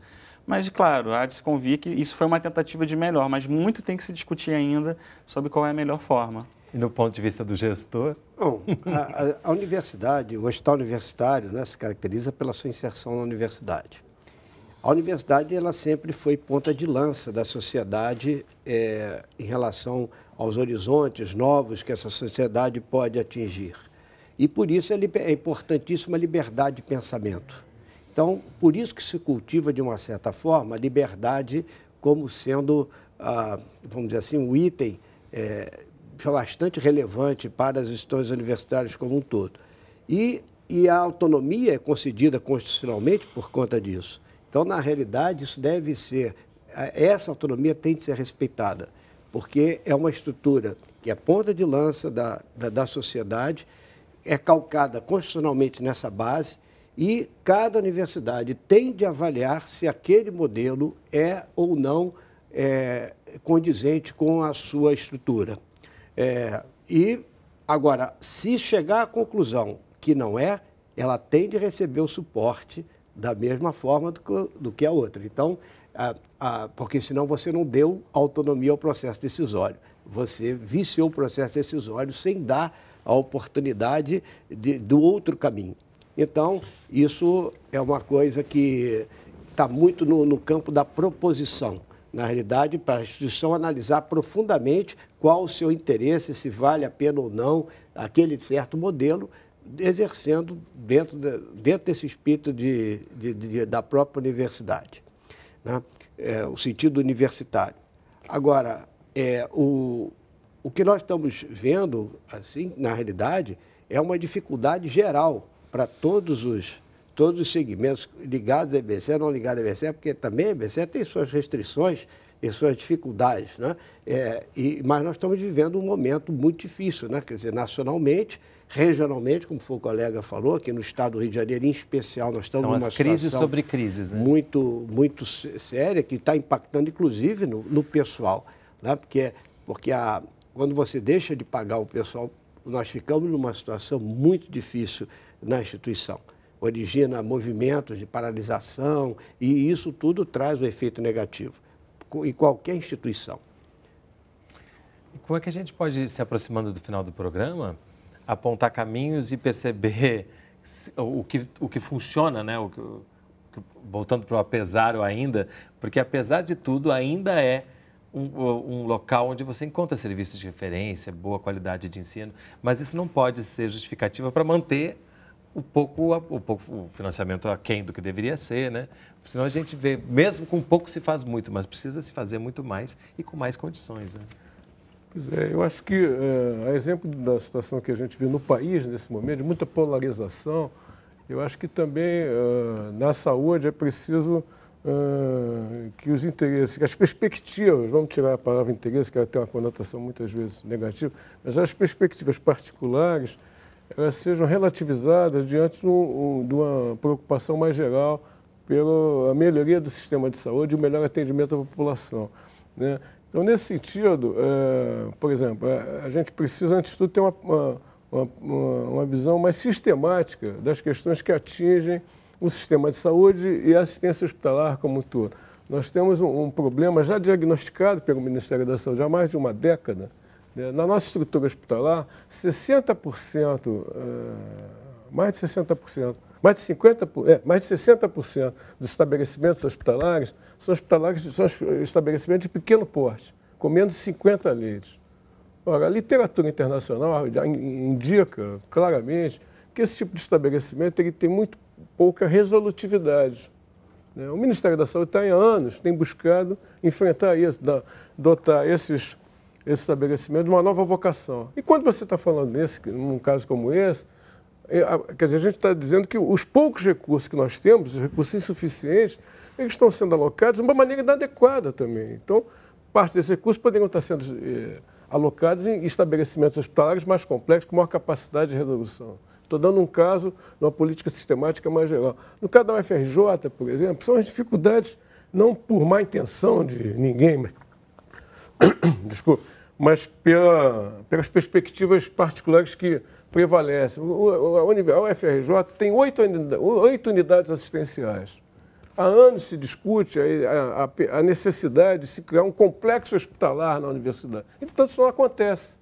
Mas, claro, há de se convir que isso foi uma tentativa de melhor, mas muito tem que se discutir ainda sobre qual é a melhor forma. E no ponto de vista do gestor? Bom, a, a, a universidade, o hospital universitário, né, se caracteriza pela sua inserção na universidade. A universidade ela sempre foi ponta de lança da sociedade é, em relação aos horizontes novos que essa sociedade pode atingir. E por isso é, é importantíssima a liberdade de pensamento. Então, por isso que se cultiva, de uma certa forma, a liberdade como sendo, ah, vamos dizer assim, um item é, é bastante relevante para as instituições universitárias como um todo. E, e a autonomia é concedida constitucionalmente por conta disso. Então, na realidade, isso deve ser, essa autonomia tem de ser respeitada, porque é uma estrutura que é ponta de lança da, da, da sociedade, é calcada constitucionalmente nessa base e cada universidade tem de avaliar se aquele modelo é ou não é, condizente com a sua estrutura. É, e, agora, se chegar à conclusão que não é, ela tem de receber o suporte da mesma forma do que, do que a outra. Então, a, a, porque senão você não deu autonomia ao processo decisório. Você viciou o processo decisório sem dar a oportunidade de, do outro caminho. Então, isso é uma coisa que está muito no, no campo da proposição na realidade, para a instituição analisar profundamente qual o seu interesse, se vale a pena ou não aquele certo modelo, exercendo dentro, de, dentro desse espírito de, de, de da própria universidade, né? é, o sentido universitário. Agora, é, o, o que nós estamos vendo, assim, na realidade, é uma dificuldade geral para todos os todos os segmentos ligados à EBC, não ligados à EBC, porque também a EBC tem suas restrições e suas dificuldades. Né? É, e, mas nós estamos vivendo um momento muito difícil, né? quer dizer, nacionalmente, regionalmente, como foi o colega falou, aqui no estado do Rio de Janeiro, em especial, nós estamos São numa crises sobre crises, né? muito, muito séria, que está impactando, inclusive, no, no pessoal. Né? Porque, porque a, quando você deixa de pagar o pessoal, nós ficamos numa situação muito difícil na instituição origina movimentos de paralisação e isso tudo traz um efeito negativo em qualquer instituição. E como é que a gente pode, se aproximando do final do programa, apontar caminhos e perceber o que, o que funciona, né? O voltando para o apesar ainda, porque apesar de tudo ainda é um, um, local onde você encontra serviços de referência, boa qualidade de ensino, mas isso não pode ser justificativa para manter o pouco, o pouco o financiamento aquém do que deveria ser, né? Senão a gente vê, mesmo com pouco se faz muito, mas precisa se fazer muito mais e com mais condições. Né? Pois é, eu acho que, é, a exemplo da situação que a gente vê no país nesse momento, de muita polarização, eu acho que também eh, na saúde é preciso eh, que os interesses, que as perspectivas, vamos tirar a palavra interesse, que ela tem uma conotação muitas vezes negativa, mas as perspectivas particulares elas eh, sejam relativizadas diante de, um, de uma preocupação mais geral pela melhoria do sistema de saúde e o melhor atendimento à população. Né? Então, nesse sentido, é, por exemplo, eh, a, gente precisa, antes de tudo, ter uma, uma, uma, uma visão mais sistemática das questões que atingem o sistema de saúde e a assistência hospitalar como um todo. Nós temos um, um problema já diagnosticado pelo Ministério da Saúde há mais de uma década, né? Na nossa estrutura hospitalar, 60%, eh, mais de 60%, mais de 50%, é, mais de 60% dos estabelecimentos hospitalares são, hospitalares são estabelecimentos de pequeno porte, com menos de 50 leitos. Ora, a literatura internacional indica claramente que esse tipo de estabelecimento ele tem muito pouca resolutividade. Né? O Ministério da Saúde está há anos, tem buscado enfrentar isso, dotar esses esse estabelecimento de uma nova vocação. E quando você está falando nesse, num caso como esse, é, quer dizer, a gente está dizendo que os poucos recursos que nós temos, os recursos insuficientes, eles estão sendo alocados de uma maneira inadequada também. Então, parte desses recursos poderiam estar sendo eh, alocados em estabelecimentos hospitalares mais complexos, com maior capacidade de resolução. Estou dando um caso de uma política sistemática mais geral. No caso da UFRJ, por exemplo, são as dificuldades, não por má intenção de ninguém, mas desculpa, mas pela, pelas perspectivas particulares que prevalecem. A UFRJ tem oito unidades, oito unidades assistenciais. Há anos se discute a, a, a, necessidade de se criar um complexo hospitalar na universidade. Entretanto, isso não acontece.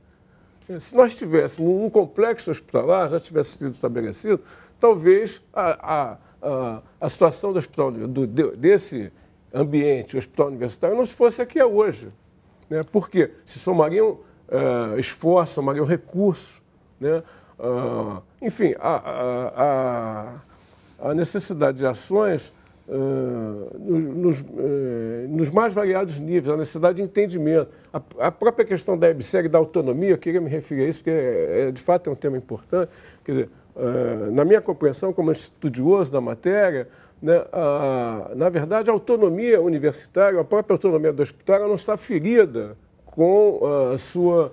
Se nós tivéssemos um complexo hospitalar, já tivesse sido estabelecido, talvez a, a, a situação do hospital, do, desse ambiente, hospital universitário, não se fosse aqui é hoje. Né? Porque se somariam uh, é, esforço, somariam recurso, né? Uh, enfim, a, a, a, necessidade de ações uh, nos, nos, é, nos, mais variados níveis, a necessidade de entendimento. A, a própria questão da EBSEG, da autonomia, eu queria me referir a isso, porque é, é, de fato é um tema importante. Quer dizer, na minha compreensão como estudioso da matéria, né? A, na verdade, a autonomia universitária, a própria autonomia do hospital, não está ferida com a sua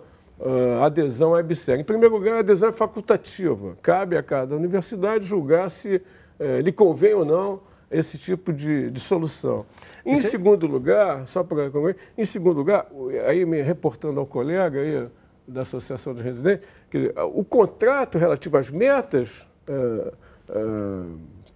a adesão à EBSER. Em primeiro lugar, a adesão é facultativa. Cabe a cada universidade julgar se é, lhe convém ou não esse tipo de, de solução. Em Você... segundo lugar, só para em segundo lugar, aí me reportando ao colega aí, da Associação de Residentes, dizer, o contrato relativo às metas eh,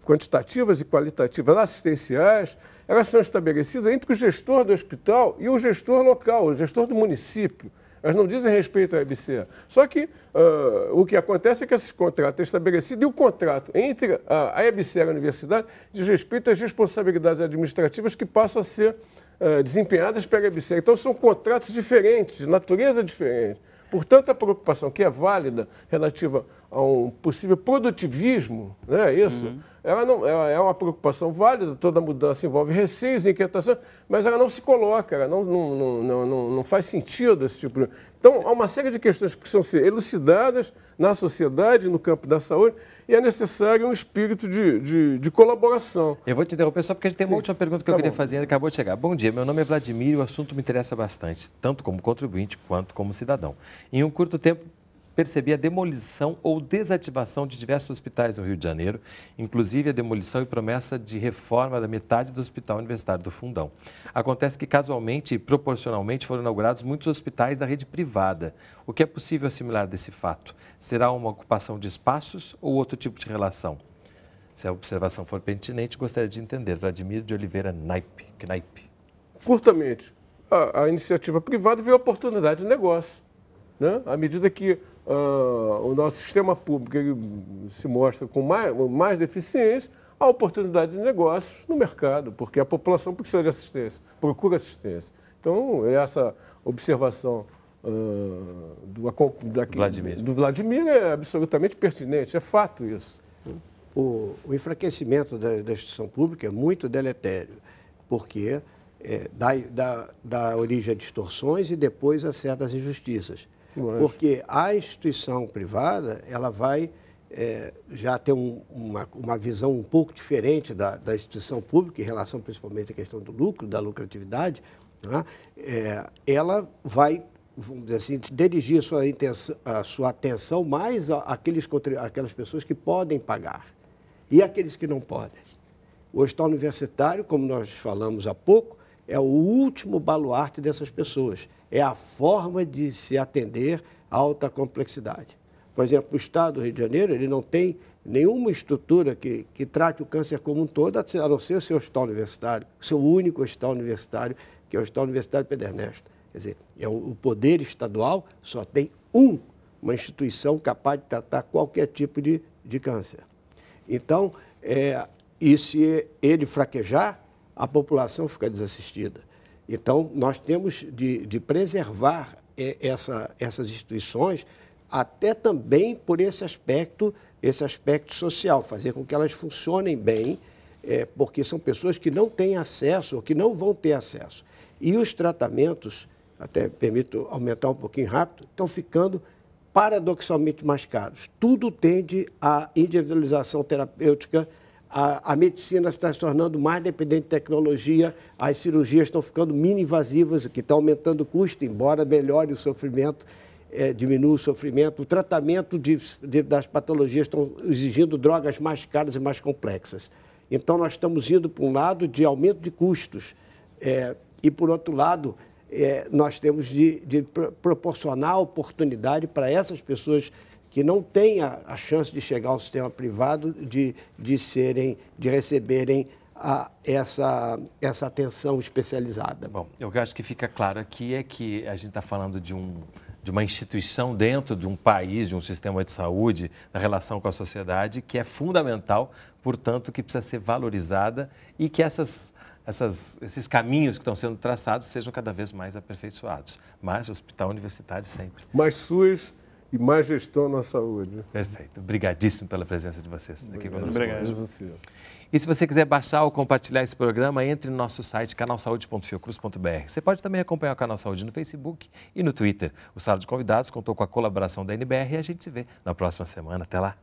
quantitativas e qualitativas assistenciais, elas são estabelecidas entre o gestor do hospital e o gestor local, o gestor do município. Elas não dizem respeito à EBC. Só que uh, o que acontece é que esse contrato é estabelecido e o contrato entre a, EBC e a universidade diz respeito às responsabilidades administrativas que passam a ser uh, desempenhadas pela EBC. Então são contratos diferentes, de natureza diferente. Portanto, a preocupação que é válida relativa a um possível produtivismo, né, isso, uhum. ela não ela é uma preocupação válida, toda mudança envolve receios, inquietações, mas ela não se coloca, ela não, não, não, não, não faz sentido esse tipo de... Então, há uma série de questões que precisam ser elucidadas na sociedade, no campo da saúde, e é necessário um espírito de, de, de colaboração. Eu vou te interromper só porque tem Sim. uma última pergunta que tá eu queria bom. fazer, acabou de chegar. Bom dia, meu nome é Vladimir e o assunto me interessa bastante, tanto como contribuinte quanto como cidadão. Em um curto tempo, percebi a demolição ou desativação de diversos hospitais no Rio de Janeiro, inclusive a demolição e promessa de reforma da metade do Hospital Universitário do Fundão. Acontece que, casualmente e proporcionalmente, foram inaugurados muitos hospitais da rede privada. O que é possível assimilar desse fato? Será uma ocupação de espaços ou outro tipo de relação? Se a observação for pertinente, gostaria de entender. Vladimir de Oliveira Naipe. Knaipe. Curtamente, a, a iniciativa privada veio a oportunidade de negócio. Né? À medida que uh, o nosso sistema público se mostra com mais, mais deficiência, há oportunidade de negócios no mercado, porque a população precisa de assistência, procura assistência. Então, é essa observação uh, do, daqui, Vladimir. do Vladimir é absolutamente pertinente, é fato isso. O, o enfraquecimento da, da, instituição pública é muito deletério, porque é, dá, dá, dá origem a distorções e depois a certas injustiças. Porque a instituição privada, ela vai é, já ter um, uma, uma visão um pouco diferente da, da instituição pública, em relação principalmente à questão do lucro, da lucratividade, né? é, ela vai vamos dizer assim, dirigir sua, intenção, a sua atenção mais àqueles, àquelas pessoas que podem pagar e aqueles que não podem. O hospital universitário, como nós falamos há pouco, é o último baluarte dessas pessoas é a forma de se atender à alta complexidade. Por exemplo, o Estado do Rio de Janeiro ele não tem nenhuma estrutura que, que trate o câncer como um todo, a não ser o seu hospital universitário, o seu único hospital universitário, que é o Hospital Universitário Pedro Ernesto. Quer dizer, é o, o poder estadual só tem um, uma instituição capaz de tratar qualquer tipo de, de câncer. Então, é, e se ele fraquejar, a população fica desassistida. Então, nós temos de, de preservar essa, essas instituições, até também por esse aspecto, esse aspecto social, fazer com que elas funcionem bem, é, porque são pessoas que não têm acesso ou que não vão ter acesso. E os tratamentos, até permito aumentar um pouquinho rápido, estão ficando paradoxalmente mais caros. Tudo tende à individualização terapêutica a, a medicina está se tornando mais dependente de tecnologia, as cirurgias estão ficando mini-invasivas, o que está aumentando o custo, embora melhore o sofrimento, é, diminua o sofrimento. O tratamento de, de, das patologias estão exigindo drogas mais caras e mais complexas. Então, nós estamos indo para um lado de aumento de custos é, e, por outro lado, é, nós temos de, de proporcionar oportunidade para essas pessoas que não têm a, a chance de chegar ao sistema privado, de, de, serem, de receberem a, essa, essa atenção especializada. Bom, eu acho que fica claro aqui é que a gente está falando de um de uma instituição dentro de um país, de um sistema de saúde, na relação com a sociedade, que é fundamental, portanto, que precisa ser valorizada e que essas, essas, esses caminhos que estão sendo traçados sejam cada vez mais aperfeiçoados. Mas hospital universitário sempre. Mas SUS e mais gestão na saúde. Perfeito. Obrigadíssimo pela presença de vocês aqui Obrigado. conosco. Obrigado a você. E se você quiser baixar ou compartilhar esse programa, entre no nosso site canalsaúde.fiocruz.br. Você pode também acompanhar o Canal Saúde no Facebook e no Twitter. O Sala de Convidados contou com a colaboração da NBR e a gente se vê na próxima semana. Até lá!